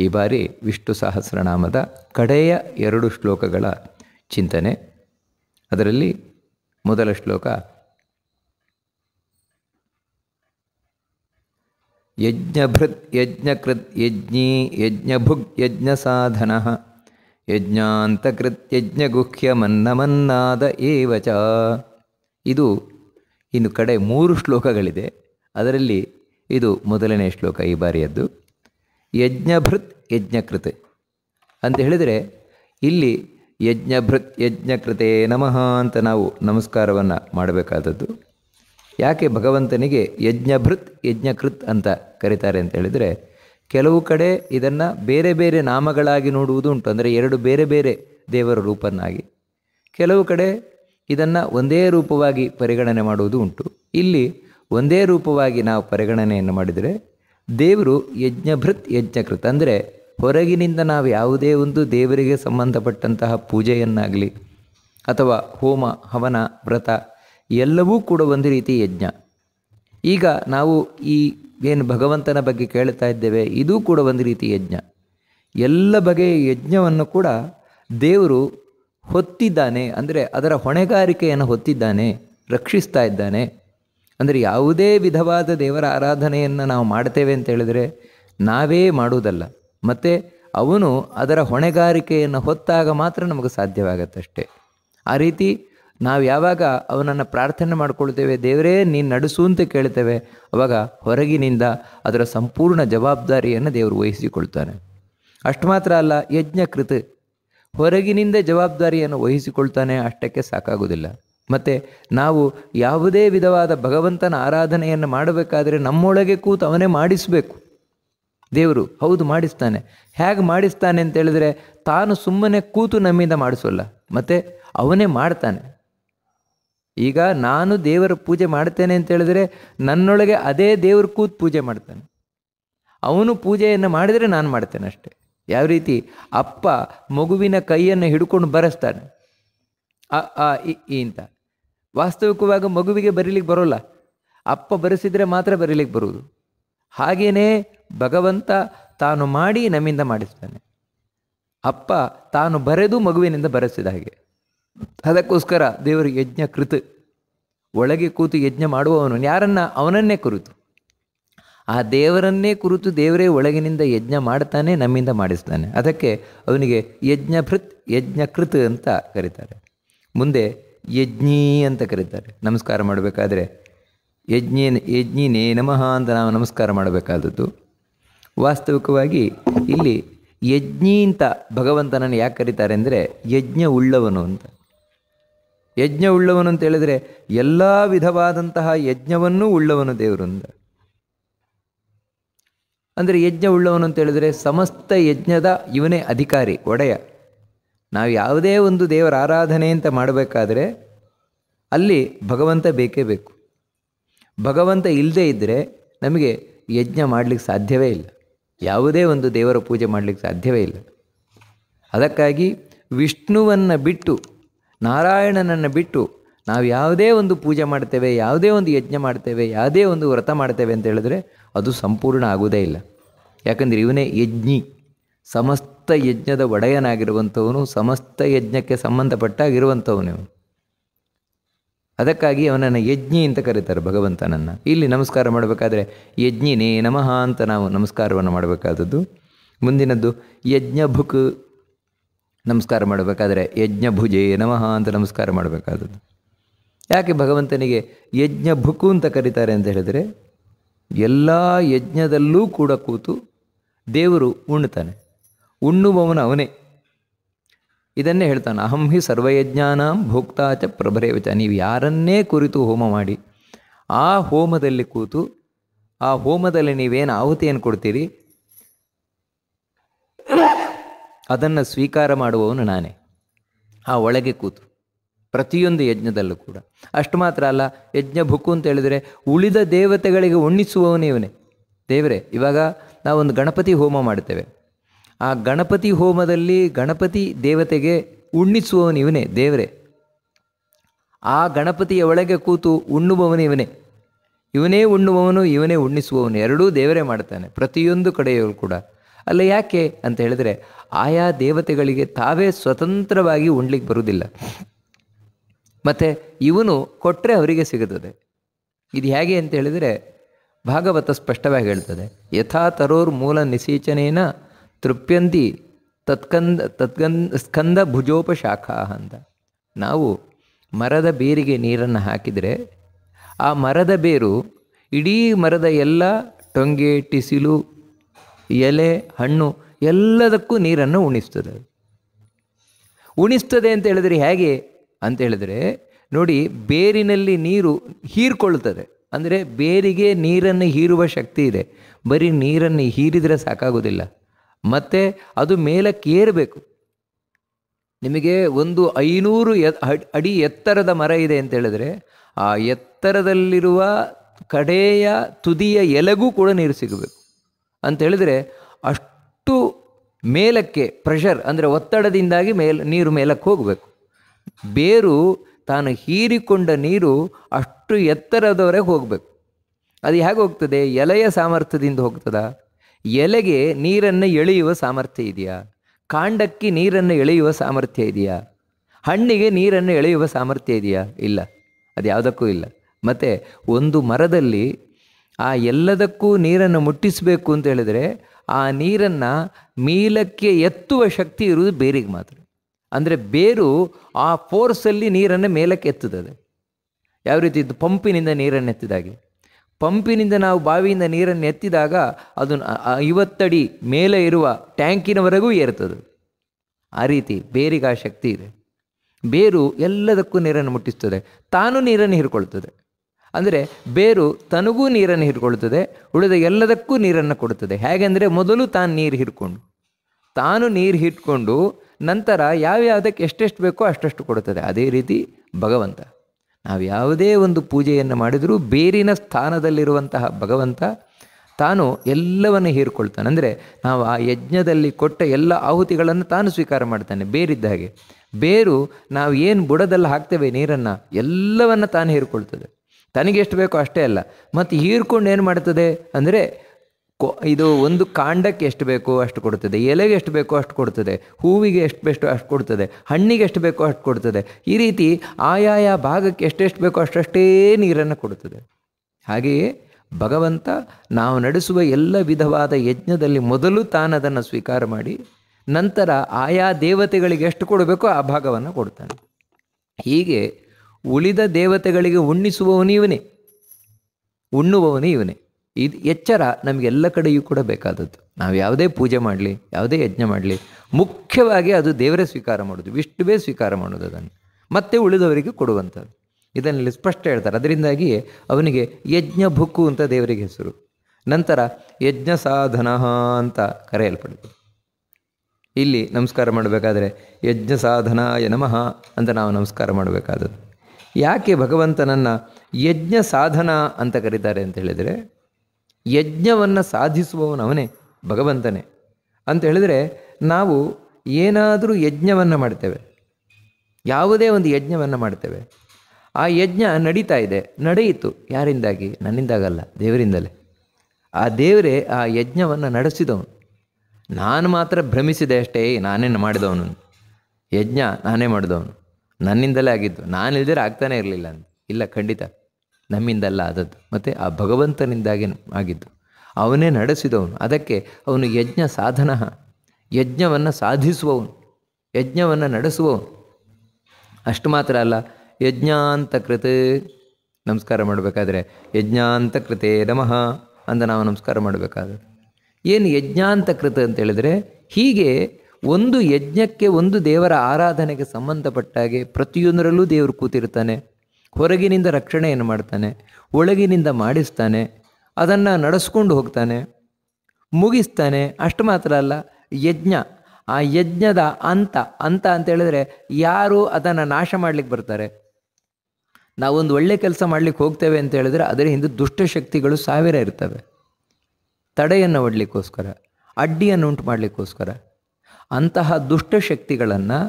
ಈ ಬಾರಿ ವಿಷ್ಣು ಸಹಸ್ರನಾಮದ ಕಡೆಯ ಎರಡು ಶ್ಲೋಕಗಳ ಚಿಂತನೆ ಅದರಲ್ಲಿ ಮೊದಲ ಶ್ಲೋಕ ಯಜ್ಞಭೃತ್ ಯಜ್ಞಕೃತ್ ಯಜ್ಞಿ ಯಜ್ಞಭುಗ್ ಸಾಧನ ಯಜ್ಞಾಂತಕೃತ್ ಯಜ್ಞಗುಹ್ಯ ಮನ್ನಮನ್ನಾದ ಏವಚ ಇದು ಇನ್ನು ಕಡೆ ಮೂರು ಶ್ಲೋಕಗಳಿದೆ ಅದರಲ್ಲಿ ಇದು ಮೊದಲನೇ ಶ್ಲೋಕ ಈ ಬಾರಿಯದ್ದು ಯಜ್ಞಭೃತ್ ಯಜ್ಞಕೃತ್ ಅಂತ ಹೇಳಿದರೆ ಇಲ್ಲಿ ಯಜ್ಞಭೃತ್ ಯಜ್ಞಕೃತೆ ನಮಃ ಅಂತ ನಾವು ನಮಸ್ಕಾರವನ್ನು ಮಾಡಬೇಕಾದದ್ದು ಯಾಕೆ ಭಗವಂತನಿಗೆ ಯಜ್ಞಭೃತ್ ಯಜ್ಞಕೃತ್ ಅಂತ ಕರೀತಾರೆ ಅಂತ ಹೇಳಿದರೆ ಕೆಲವು ಕಡೆ ಇದನ್ನು ಬೇರೆ ಬೇರೆ ನಾಮಗಳಾಗಿ ನೋಡುವುದು ಉಂಟು ಅಂದರೆ ಎರಡು ಬೇರೆ ಬೇರೆ ದೇವರ ರೂಪನ್ನಾಗಿ ಕೆಲವು ಕಡೆ ಇದನ್ನು ಒಂದೇ ರೂಪವಾಗಿ ಪರಿಗಣನೆ ಮಾಡುವುದು ಉಂಟು ಇಲ್ಲಿ ಒಂದೇ ರೂಪವಾಗಿ ನಾವು ಪರಿಗಣನೆಯನ್ನು ಮಾಡಿದರೆ ದೇವರು ಯಜ್ಞಭೃತ್ ಯಜ್ಞಕೃತ್ ಅಂದರೆ ಹೊರಗಿನಿಂದ ನಾವು ಯಾವುದೇ ಒಂದು ದೇವರಿಗೆ ಸಂಬಂಧಪಟ್ಟಂತಹ ಪೂಜೆಯನ್ನಾಗಲಿ ಅಥವಾ ಹೋಮ ಹವನ ವ್ರತ ಎಲ್ಲವೂ ಕೂಡ ಒಂದು ರೀತಿ ಯಜ್ಞ ಈಗ ನಾವು ಈ ಏನು ಭಗವಂತನ ಬಗ್ಗೆ ಕೇಳ್ತಾ ಇದ್ದೇವೆ ಇದೂ ಕೂಡ ಒಂದು ರೀತಿ ಯಜ್ಞ ಎಲ್ಲ ಬಗೆಯ ಯಜ್ಞವನ್ನು ಕೂಡ ದೇವರು ಹೊತ್ತಿದ್ದಾನೆ ಅಂದರೆ ಅದರ ಹೊಣೆಗಾರಿಕೆಯನ್ನು ಹೊತ್ತಿದ್ದಾನೆ ರಕ್ಷಿಸ್ತಾ ಇದ್ದಾನೆ ಅಂದರೆ ಯಾವುದೇ ವಿಧವಾದ ದೇವರ ಆರಾಧನೆಯನ್ನು ನಾವು ಮಾಡ್ತೇವೆ ಅಂತ ಹೇಳಿದರೆ ನಾವೇ ಮಾಡುವುದಲ್ಲ ಮತ್ತು ಅವನು ಅದರ ಹೊಣೆಗಾರಿಕೆಯನ್ನು ಹೊತ್ತಾಗ ಮಾತ್ರ ನಮಗೆ ಸಾಧ್ಯವಾಗತ್ತಷ್ಟೇ ಆ ರೀತಿ ನಾವು ಯಾವಾಗ ಅವನನ್ನು ಪ್ರಾರ್ಥನೆ ಮಾಡಿಕೊಳ್ತೇವೆ ದೇವರೇ ನೀನು ನಡೆಸು ಅಂತ ಕೇಳ್ತೇವೆ ಅವಾಗ ಹೊರಗಿನಿಂದ ಅದರ ಸಂಪೂರ್ಣ ಜವಾಬ್ದಾರಿಯನ್ನು ದೇವರು ವಹಿಸಿಕೊಳ್ತಾನೆ ಅಷ್ಟು ಮಾತ್ರ ಅಲ್ಲ ಯಜ್ಞ ಕೃತಿ ಹೊರಗಿನಿಂದ ಜವಾಬ್ದಾರಿಯನ್ನು ವಹಿಸಿಕೊಳ್ತಾನೆ ಅಷ್ಟಕ್ಕೆ ಸಾಕಾಗೋದಿಲ್ಲ ಮತ್ತು ನಾವು ಯಾವುದೇ ವಿಧವಾದ ಭಗವಂತನ ಆರಾಧನೆಯನ್ನು ಮಾಡಬೇಕಾದರೆ ನಮ್ಮೊಳಗೆ ಕೂತು ಅವನೇ ಮಾಡಿಸಬೇಕು ದೇವರು ಹೌದು ಮಾಡಿಸ್ತಾನೆ ಹೇಗೆ ಮಾಡಿಸ್ತಾನೆ ಅಂತ ತಾನು ಸುಮ್ಮನೆ ಕೂತು ನಮ್ಮಿಂದ ಮಾಡಿಸೋಲ್ಲ ಮತ್ತು ಅವನೇ ಮಾಡ್ತಾನೆ ಈಗ ನಾನು ದೇವರ ಪೂಜೆ ಮಾಡ್ತೇನೆ ಅಂತ ಹೇಳಿದ್ರೆ ನನ್ನೊಳಗೆ ಅದೇ ದೇವರು ಕೂತ್ ಪೂಜೆ ಮಾಡ್ತಾನೆ ಅವನು ಪೂಜೆಯನ್ನು ಮಾಡಿದರೆ ನಾನು ಮಾಡ್ತೇನೆ ಅಷ್ಟೆ ಯಾವ ರೀತಿ ಅಪ್ಪ ಮಗುವಿನ ಕೈಯನ್ನು ಹಿಡ್ಕೊಂಡು ಬರೆಸ್ತಾನೆ ಅ ಆ ಈ ಅಂತ ವಾಸ್ತವಿಕವಾಗಿ ಮಗುವಿಗೆ ಬರೀಲಿಕ್ಕೆ ಬರೋಲ್ಲ ಅಪ್ಪ ಬರೆಸಿದರೆ ಮಾತ್ರ ಬರೀಲಿಕ್ಕೆ ಬರುವುದು ಹಾಗೆಯೇ ಭಗವಂತ ತಾನು ಮಾಡಿ ನಮ್ಮಿಂದ ಮಾಡಿಸ್ತಾನೆ ಅಪ್ಪ ತಾನು ಬರೆದು ಮಗುವಿನಿಂದ ಬರೆಸಿದ ಹಾಗೆ ಅದಕ್ಕೋಸ್ಕರ ದೇವರು ಯಜ್ಞ ಕೃತ ಒಳಗೆ ಕೂತು ಯಜ್ಞ ಮಾಡುವವನು ಯಾರನ್ನ ಅವನನ್ನೇ ಕುರಿತು ಆ ದೇವರನ್ನೇ ಕುರಿತು ದೇವರೇ ಒಳಗಿನಿಂದ ಯಜ್ಞ ಮಾಡ್ತಾನೆ ನಮ್ಮಿಂದ ಮಾಡಿಸ್ತಾನೆ ಅದಕ್ಕೆ ಅವನಿಗೆ ಯಜ್ಞ ಭೃತ್ ಯಜ್ಞ ಅಂತ ಕರೀತಾರೆ ಮುಂದೆ ಯಜ್ಞಿ ಅಂತ ಕರೀತಾರೆ ನಮಸ್ಕಾರ ಮಾಡಬೇಕಾದ್ರೆ ಯಜ್ಞೇ ಯಜ್ಞಿನೇ ನಮಃ ಅಂತ ನಾವು ನಮಸ್ಕಾರ ಮಾಡಬೇಕಾದದ್ದು ವಾಸ್ತವಿಕವಾಗಿ ಇಲ್ಲಿ ಯಜ್ಞಿ ಅಂತ ಭಗವಂತನನ್ನು ಯಾಕೆ ಕರೀತಾರೆ ಅಂದರೆ ಯಜ್ಞ ಉಳ್ಳವನು ಅಂತ ಉಳ್ಳವನು ಅಂತ ಹೇಳಿದ್ರೆ ಎಲ್ಲ ವಿಧವಾದಂತಹ ಯಜ್ಞವನ್ನೂ ಉಳ್ಳವನು ದೇವರಿಂದ ಅಂದರೆ ಯಜ್ಞ ಉಳ್ಳವನು ಅಂತ ಹೇಳಿದ್ರೆ ಸಮಸ್ತ ಯಜ್ಞದ ಇವನೇ ಅಧಿಕಾರಿ ಒಡೆಯ ನಾವು ಯಾವುದೇ ಒಂದು ದೇವರ ಆರಾಧನೆ ಅಂತ ಮಾಡಬೇಕಾದ್ರೆ ಅಲ್ಲಿ ಭಗವಂತ ಬೇಕೇ ಬೇಕು ಭಗವಂತ ಇಲ್ಲದೇ ಇದ್ದರೆ ನಮಗೆ ಯಜ್ಞ ಮಾಡಲಿಕ್ಕೆ ಸಾಧ್ಯವೇ ಇಲ್ಲ ಯಾವುದೇ ಒಂದು ದೇವರ ಪೂಜೆ ಮಾಡಲಿಕ್ಕೆ ಸಾಧ್ಯವೇ ಇಲ್ಲ ಅದಕ್ಕಾಗಿ ವಿಷ್ಣುವನ್ನು ಬಿಟ್ಟು ನಾರಾಯಣನನ್ನು ಬಿಟ್ಟು ನಾವು ಯಾವುದೇ ಒಂದು ಪೂಜೆ ಮಾಡ್ತೇವೆ ಯಾವುದೇ ಒಂದು ಯಜ್ಞ ಮಾಡ್ತೇವೆ ಯಾವುದೇ ಒಂದು ವ್ರತ ಮಾಡ್ತೇವೆ ಅಂತ ಹೇಳಿದ್ರೆ ಅದು ಸಂಪೂರ್ಣ ಆಗುವುದೇ ಇಲ್ಲ ಯಾಕಂದರೆ ಇವನೇ ಯಜ್ಞಿ ಸಮಸ್ತ ಯಜ್ಞದ ಒಡೆಯನಾಗಿರುವಂಥವನು ಸಮಸ್ತ ಯಜ್ಞಕ್ಕೆ ಸಂಬಂಧಪಟ್ಟಾಗಿರುವಂಥವನು ಇವನು ಅದಕ್ಕಾಗಿ ಅವನನ್ನು ಯಜ್ಞಿ ಅಂತ ಕರೀತಾರೆ ಭಗವಂತನನ್ನು ಇಲ್ಲಿ ನಮಸ್ಕಾರ ಮಾಡಬೇಕಾದ್ರೆ ಯಜ್ಞಿನೇ ನಮಃ ಅಂತ ನಾವು ನಮಸ್ಕಾರವನ್ನು ಮಾಡಬೇಕಾದದ್ದು ಮುಂದಿನದ್ದು ಯಜ್ಞ ಯಜ್ಞಭುಕ್ ನಮಸ್ಕಾರ ಮಾಡಬೇಕಾದ್ರೆ ಯಜ್ಞಭುಜೇ ನಮಃ ಅಂತ ನಮಸ್ಕಾರ ಮಾಡಬೇಕಾದದ್ದು ಯಾಕೆ ಭಗವಂತನಿಗೆ ಯಜ್ಞ ಭುಕು ಅಂತ ಕರೀತಾರೆ ಅಂತ ಹೇಳಿದರೆ ಎಲ್ಲ ಯಜ್ಞದಲ್ಲೂ ಕೂಡ ಕೂತು ದೇವರು ಉಣ್ತಾನೆ ಉಣ್ಣುವವನು ಅವನೇ ಇದನ್ನೇ ಹೇಳ್ತಾನೆ ಅಹಂ ಹಿ ಸರ್ವಯಜ್ಞಾನಾಂ ಭೋಕ್ತಾಚ ಪ್ರಭರೇವಚ ನೀವು ಯಾರನ್ನೇ ಕುರಿತು ಹೋಮ ಮಾಡಿ ಆ ಹೋಮದಲ್ಲಿ ಕೂತು ಆ ಹೋಮದಲ್ಲಿ ನೀವೇನು ಆಹುತಿಯನ್ನು ಕೊಡ್ತೀರಿ ಅದನ್ನು ಸ್ವೀಕಾರ ಮಾಡುವವನು ನಾನೇ ಆ ಒಳಗೆ ಕೂತು ಪ್ರತಿಯೊಂದು ಯಜ್ಞದಲ್ಲೂ ಕೂಡ ಅಷ್ಟು ಮಾತ್ರ ಅಲ್ಲ ಯಜ್ಞ ಭುಕ್ಕು ಅಂತ ಹೇಳಿದರೆ ಉಳಿದ ದೇವತೆಗಳಿಗೆ ಉಣ್ಣಿಸುವವನೇ ಇವನೇ ದೇವರೇ ಇವಾಗ ನಾವೊಂದು ಗಣಪತಿ ಹೋಮ ಮಾಡ್ತೇವೆ ಆ ಗಣಪತಿ ಹೋಮದಲ್ಲಿ ಗಣಪತಿ ದೇವತೆಗೆ ಉಣ್ಣಿಸುವವನು ಇವನೇ ದೇವರೇ ಆ ಗಣಪತಿಯ ಒಳಗೆ ಕೂತು ಉಣ್ಣುವವನು ಇವನೇ ಇವನೇ ಉಣ್ಣುವವನು ಇವನೇ ಉಣ್ಣಿಸುವವನು ಎರಡೂ ದೇವರೇ ಮಾಡ್ತಾನೆ ಪ್ರತಿಯೊಂದು ಕಡೆಯವರು ಕೂಡ ಅಲ್ಲ ಯಾಕೆ ಅಂತ ಹೇಳಿದ್ರೆ ಆಯಾ ದೇವತೆಗಳಿಗೆ ತಾವೇ ಸ್ವತಂತ್ರವಾಗಿ ಉಣ್ಲಿಕ್ಕೆ ಬರುವುದಿಲ್ಲ ಮತ್ತು ಇವನು ಕೊಟ್ಟರೆ ಅವರಿಗೆ ಸಿಗುತ್ತದೆ ಇದು ಹೇಗೆ ಅಂತ ಹೇಳಿದರೆ ಭಾಗವತ ಸ್ಪಷ್ಟವಾಗಿ ಹೇಳ್ತದೆ ಯಥಾ ತರೋರ್ ಮೂಲ ನಿಸೀಚನೇನ ತೃಪ್ಯಂತಿ ತತ್ಕಂದ ತತ್ಕನ್ ಸ್ಕಂದ ಭುಜೋಪಶಾಖಾ ಅಂತ ನಾವು ಮರದ ಬೇರಿಗೆ ನೀರನ್ನು ಹಾಕಿದರೆ ಆ ಮರದ ಬೇರು ಇಡೀ ಮರದ ಎಲ್ಲ ಟೊಂಗೆ ಟಿಸಿಲು ಎಲೆ ಹಣ್ಣು ಎಲ್ಲದಕ್ಕೂ ನೀರನ್ನು ಉಣಿಸ್ತದೆ ಉಣಿಸ್ತದೆ ಅಂತ ಹೇಳಿದ್ರೆ ಹೇಗೆ ಅಂತ ಹೇಳಿದ್ರೆ ನೋಡಿ ಬೇರಿನಲ್ಲಿ ನೀರು ಹೀರ್ಕೊಳ್ತದೆ ಅಂದರೆ ಬೇರಿಗೆ ನೀರನ್ನು ಹೀರುವ ಶಕ್ತಿ ಇದೆ ಬರೀ ನೀರನ್ನು ಹೀರಿದರೆ ಸಾಕಾಗೋದಿಲ್ಲ ಮತ್ತು ಅದು ಮೇಲಕ್ಕೆ ಏರಬೇಕು ನಿಮಗೆ ಒಂದು ಐನೂರು ಎ ಅಡಿ ಎತ್ತರದ ಮರ ಇದೆ ಅಂತ ಹೇಳಿದ್ರೆ ಆ ಎತ್ತರದಲ್ಲಿರುವ ಕಡೆಯ ತುದಿಯ ಎಲೆಗೂ ಕೂಡ ನೀರು ಸಿಗಬೇಕು ಅಂತೇಳಿದರೆ ಅಷ್ಟು ಮೇಲಕ್ಕೆ ಪ್ರೆಷರ್ ಅಂದರೆ ಒತ್ತಡದಿಂದಾಗಿ ಮೇಲ್ ನೀರು ಮೇಲಕ್ಕೆ ಹೋಗಬೇಕು ಬೇರು ತಾನು ಹೀರಿಕೊಂಡ ನೀರು ಅಷ್ಟು ಎತ್ತರದವರೆಗೆ ಹೋಗಬೇಕು ಅದು ಹೇಗೆ ಹೋಗ್ತದೆ ಎಲೆಯ ಸಾಮರ್ಥ್ಯದಿಂದ ಹೋಗ್ತದ ಎಲೆಗೆ ನೀರನ್ನು ಎಳೆಯುವ ಸಾಮರ್ಥ್ಯ ಇದೆಯಾ ಕಾಂಡಕ್ಕೆ ನೀರನ್ನು ಎಳೆಯುವ ಸಾಮರ್ಥ್ಯ ಇದೆಯಾ ಹಣ್ಣಿಗೆ ನೀರನ್ನು ಎಳೆಯುವ ಸಾಮರ್ಥ್ಯ ಇದೆಯಾ ಇಲ್ಲ ಅದು ಯಾವುದಕ್ಕೂ ಇಲ್ಲ ಮತ್ತು ಒಂದು ಮರದಲ್ಲಿ ಆ ಎಲ್ಲದಕ್ಕೂ ನೀರನ್ನು ಮುಟ್ಟಿಸಬೇಕು ಅಂತ ಹೇಳಿದರೆ ಆ ನೀರನ್ನು ಮೀಲಕ್ಕೆ ಎತ್ತುವ ಶಕ್ತಿ ಇರುವುದು ಬೇರಿಗೆ ಮಾತ್ರ ಅಂದರೆ ಬೇರು ಆ ಫೋರ್ಸಲ್ಲಿ ನೀರನ್ನು ಮೇಲಕ್ಕೆ ಎತ್ತುತ್ತದೆ ಯಾವ ರೀತಿ ಇದು ಪಂಪಿನಿಂದ ನೀರನ್ನು ಎತ್ತಿದಾಗೆ ಪಂಪಿನಿಂದ ನಾವು ಬಾವಿಯಿಂದ ನೀರನ್ನು ಎತ್ತಿದಾಗ ಅದು ಐವತ್ತಡಿ ಮೇಲೆ ಇರುವ ಟ್ಯಾಂಕಿನವರೆಗೂ ಏರುತ್ತದೆ ಆ ರೀತಿ ಬೇರಿಗೆ ಆ ಶಕ್ತಿ ಇದೆ ಬೇರು ಎಲ್ಲದಕ್ಕೂ ನೀರನ್ನು ಮುಟ್ಟಿಸ್ತದೆ ತಾನು ನೀರನ್ನು ಹೀರಿಕೊಳ್ತದೆ ಅಂದರೆ ಬೇರು ತನಗೂ ನೀರನ್ನು ಹಿಡ್ಕೊಳ್ತದೆ ಉಳಿದ ಎಲ್ಲದಕ್ಕೂ ನೀರನ್ನು ಕೊಡುತ್ತದೆ ಹೇಗೆಂದರೆ ಮೊದಲು ತಾನು ನೀರು ಹಿಡ್ಕೊಂಡು ತಾನು ನೀರು ಹಿಡ್ಕೊಂಡು ನಂತರ ಯಾವ್ಯಾವುದಕ್ಕೆ ಎಷ್ಟೆಷ್ಟು ಬೇಕೋ ಅಷ್ಟಷ್ಟು ಕೊಡುತ್ತದೆ ಅದೇ ರೀತಿ ಭಗವಂತ ನಾವು ಯಾವುದೇ ಒಂದು ಪೂಜೆಯನ್ನು ಮಾಡಿದರೂ ಬೇರಿನ ಸ್ಥಾನದಲ್ಲಿರುವಂತಹ ಭಗವಂತ ತಾನು ಎಲ್ಲವನ್ನು ಹೀರ್ಕೊಳ್ತಾನೆ ಅಂದರೆ ನಾವು ಆ ಯಜ್ಞದಲ್ಲಿ ಕೊಟ್ಟ ಎಲ್ಲ ಆಹುತಿಗಳನ್ನು ತಾನು ಸ್ವೀಕಾರ ಮಾಡ್ತಾನೆ ಬೇರಿದ್ದ ಹಾಗೆ ಬೇರು ನಾವು ಏನು ಬುಡದಲ್ಲಿ ಹಾಕ್ತೇವೆ ನೀರನ್ನು ಎಲ್ಲವನ್ನು ತಾನು ಹೀರ್ಕೊಳ್ತದೆ ತನಗೆ ಎಷ್ಟು ಬೇಕೋ ಅಷ್ಟೇ ಅಲ್ಲ ಮತ್ತು ಹೀರ್ಕೊಂಡು ಏನು ಮಾಡ್ತದೆ ಅಂದರೆ ಕೊ ಇದು ಒಂದು ಕಾಂಡಕ್ಕೆ ಎಷ್ಟು ಬೇಕೋ ಅಷ್ಟು ಕೊಡ್ತದೆ ಎಲೆಗೆ ಎಷ್ಟು ಬೇಕೋ ಅಷ್ಟು ಕೊಡ್ತದೆ ಹೂವಿಗೆ ಎಷ್ಟು ಬೆಷ್ಟು ಅಷ್ಟು ಕೊಡ್ತದೆ ಹಣ್ಣಿಗೆ ಎಷ್ಟು ಬೇಕೋ ಅಷ್ಟು ಕೊಡ್ತದೆ ಈ ರೀತಿ ಆಯಾಯ ಭಾಗಕ್ಕೆ ಎಷ್ಟೆಷ್ಟು ಬೇಕೋ ಅಷ್ಟಷ್ಟೇ ನೀರನ್ನು ಕೊಡ್ತದೆ ಹಾಗೆಯೇ ಭಗವಂತ ನಾವು ನಡೆಸುವ ಎಲ್ಲ ವಿಧವಾದ ಯಜ್ಞದಲ್ಲಿ ಮೊದಲು ತಾನದನ್ನು ಸ್ವೀಕಾರ ಮಾಡಿ ನಂತರ ಆಯಾ ದೇವತೆಗಳಿಗೆ ಎಷ್ಟು ಕೊಡಬೇಕೋ ಆ ಭಾಗವನ್ನು ಕೊಡ್ತಾನೆ ಹೀಗೆ ಉಳಿದ ದೇವತೆಗಳಿಗೆ ಉಣ್ಣಿಸುವವನು ಇವನೇ ಉಣ್ಣುವವನು ಇವನೇ ಇದು ಎಚ್ಚರ ನಮಗೆಲ್ಲ ಕಡೆಯೂ ಕೂಡ ಬೇಕಾದದ್ದು ನಾವು ಯಾವುದೇ ಪೂಜೆ ಮಾಡಲಿ ಯಾವುದೇ ಯಜ್ಞ ಮಾಡಲಿ ಮುಖ್ಯವಾಗಿ ಅದು ದೇವರೇ ಸ್ವೀಕಾರ ಮಾಡೋದು ವಿಷ್ಣುವೇ ಸ್ವೀಕಾರ ಮಾಡೋದು ಅದನ್ನು ಮತ್ತೆ ಉಳಿದವರಿಗೆ ಕೊಡುವಂಥದ್ದು ಇದನ್ನಲ್ಲಿ ಸ್ಪಷ್ಟ ಹೇಳ್ತಾರೆ ಅದರಿಂದಾಗಿ ಅವನಿಗೆ ಯಜ್ಞ ಭುಕ್ಕು ಅಂತ ದೇವರಿಗೆ ಹೆಸರು ನಂತರ ಯಜ್ಞ ಸಾಧನ ಅಂತ ಕರೆಯಲ್ಪಡುತ್ತೆ ಇಲ್ಲಿ ನಮಸ್ಕಾರ ಮಾಡಬೇಕಾದ್ರೆ ಯಜ್ಞ ಸಾಧನಾಯ ನಮಃ ಅಂತ ನಾವು ನಮಸ್ಕಾರ ಮಾಡಬೇಕಾದದ್ದು ಯಾಕೆ ಭಗವಂತನನ್ನು ಯಜ್ಞ ಸಾಧನ ಅಂತ ಕರೀತಾರೆ ಅಂತ ಹೇಳಿದರೆ ಯಜ್ಞವನ್ನು ಸಾಧಿಸುವವನವನೇ ಭಗವಂತನೇ ಅಂತ ಹೇಳಿದರೆ ನಾವು ಏನಾದರೂ ಯಜ್ಞವನ್ನು ಮಾಡ್ತೇವೆ ಯಾವುದೇ ಒಂದು ಯಜ್ಞವನ್ನು ಮಾಡ್ತೇವೆ ಆ ಯಜ್ಞ ನಡೀತಾ ಇದೆ ನಡೆಯಿತು ಯಾರಿಂದಾಗಿ ನನ್ನಿಂದಾಗಲ್ಲ ದೇವರಿಂದಲೇ ಆ ದೇವರೇ ಆ ಯಜ್ಞವನ್ನು ನಡೆಸಿದವನು ನಾನು ಮಾತ್ರ ಭ್ರಮಿಸಿದೆ ಅಷ್ಟೇ ನಾನೇನು ಮಾಡಿದವನು ಯಜ್ಞ ನಾನೇ ಮಾಡಿದವನು ನನ್ನಿಂದಲೇ ಆಗಿದ್ದು ನಾನು ಇಲ್ದಿರ ಆಗ್ತಾನೇ ಇರಲಿಲ್ಲ ಅಂತ ಇಲ್ಲ ಖಂಡಿತ ನಮ್ಮಿಂದಲ್ಲ ಆದದ್ದು ಮತ್ತು ಆ ಭಗವಂತನಿಂದಾಗಿ ಆಗಿದ್ದು ಅವನೇ ನಡೆಸಿದವನು ಅದಕ್ಕೆ ಅವನು ಯಜ್ಞ ಸಾಧನ ಯಜ್ಞವನ್ನು ಸಾಧಿಸುವವನು ಯಜ್ಞವನ್ನು ನಡೆಸುವವನು ಅಷ್ಟು ಮಾತ್ರ ಅಲ್ಲ ಯಜ್ಞಾಂತಕೃತ ನಮಸ್ಕಾರ ಮಾಡಬೇಕಾದ್ರೆ ಯಜ್ಞಾಂತಕೃತೇ ನಮಃ ಅಂತ ನಾವು ನಮಸ್ಕಾರ ಮಾಡಬೇಕಾದ್ರೆ ಏನು ಯಜ್ಞಾಂತಕೃತ ಅಂತೇಳಿದರೆ ಹೀಗೆ ಒಂದು ಯಜ್ಞಕ್ಕೆ ಒಂದು ದೇವರ ಆರಾಧನೆಗೆ ಸಂಬಂಧಪಟ್ಟಾಗೆ ಪ್ರತಿಯೊಂದರಲ್ಲೂ ದೇವರು ಕೂತಿರ್ತಾನೆ ಹೊರಗಿನಿಂದ ರಕ್ಷಣೆಯನ್ನು ಮಾಡ್ತಾನೆ ಒಳಗಿನಿಂದ ಮಾಡಿಸ್ತಾನೆ ಅದನ್ನು ನಡೆಸ್ಕೊಂಡು ಹೋಗ್ತಾನೆ ಮುಗಿಸ್ತಾನೆ ಅಷ್ಟು ಮಾತ್ರ ಅಲ್ಲ ಯಜ್ಞ ಆ ಯಜ್ಞದ ಅಂತ ಅಂತ ಅಂತ ಹೇಳಿದ್ರೆ ಯಾರು ಅದನ್ನು ನಾಶ ಮಾಡಲಿಕ್ಕೆ ಬರ್ತಾರೆ ನಾವೊಂದು ಒಳ್ಳೆ ಕೆಲಸ ಮಾಡಲಿಕ್ಕೆ ಹೋಗ್ತೇವೆ ಅಂತ ಹೇಳಿದ್ರೆ ಅದರ ಹಿಂದೆ ದುಷ್ಟಶಕ್ತಿಗಳು ಸಾವಿರ ಇರ್ತವೆ ತಡೆಯನ್ನು ಒಡ್ಲಿಕ್ಕೋಸ್ಕರ ಅಡ್ಡಿಯನ್ನು ಉಂಟು ಮಾಡಲಿಕ್ಕೋಸ್ಕರ ಅಂತಹ ದುಷ್ಟಶಕ್ತಿಗಳನ್ನು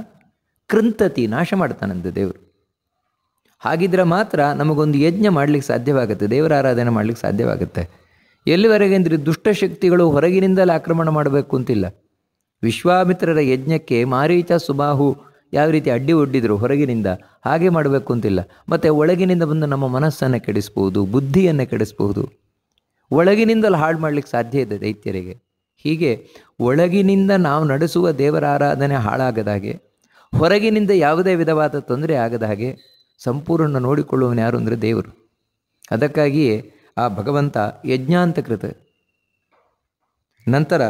ಕೃಂತತಿ ನಾಶ ಮಾಡ್ತಾನಂತೆ ದೇವರು ಹಾಗಿದ್ರೆ ಮಾತ್ರ ನಮಗೊಂದು ಯಜ್ಞ ಮಾಡಲಿಕ್ಕೆ ಸಾಧ್ಯವಾಗುತ್ತೆ ದೇವರ ಆರಾಧನೆ ಮಾಡಲಿಕ್ಕೆ ಸಾಧ್ಯವಾಗುತ್ತೆ ಎಲ್ಲಿವರೆಗೆ ಅಂದರೆ ದುಷ್ಟಶಕ್ತಿಗಳು ಹೊರಗಿನಿಂದಲೇ ಆಕ್ರಮಣ ಮಾಡಬೇಕು ಅಂತಿಲ್ಲ ವಿಶ್ವಾಮಿತ್ರರ ಯಜ್ಞಕ್ಕೆ ಮಾರೀಚ ಸುಬಾಹು ಯಾವ ರೀತಿ ಅಡ್ಡಿ ಒಡ್ಡಿದ್ರು ಹೊರಗಿನಿಂದ ಹಾಗೆ ಮಾಡಬೇಕು ಅಂತಿಲ್ಲ ಮತ್ತು ಒಳಗಿನಿಂದ ಬಂದು ನಮ್ಮ ಮನಸ್ಸನ್ನು ಕೆಡಿಸ್ಬೋದು ಬುದ್ಧಿಯನ್ನು ಕೆಡಿಸ್ಬೋದು ಒಳಗಿನಿಂದಲೂ ಹಾಳು ಮಾಡಲಿಕ್ಕೆ ಸಾಧ್ಯ ಇದೆ ದೈತ್ಯರಿಗೆ ಹೀಗೆ ಒಳಗಿನಿಂದ ನಾವು ನಡೆಸುವ ದೇವರ ಆರಾಧನೆ ಹಾಳಾಗದ ಹಾಗೆ ಹೊರಗಿನಿಂದ ಯಾವುದೇ ವಿಧವಾದ ತೊಂದರೆ ಆಗದ ಹಾಗೆ ಸಂಪೂರ್ಣ ನೋಡಿಕೊಳ್ಳುವನು ಯಾರು ಅಂದರೆ ದೇವರು ಅದಕ್ಕಾಗಿಯೇ ಆ ಭಗವಂತ ಯಜ್ಞಾಂತಕೃತ ನಂತರ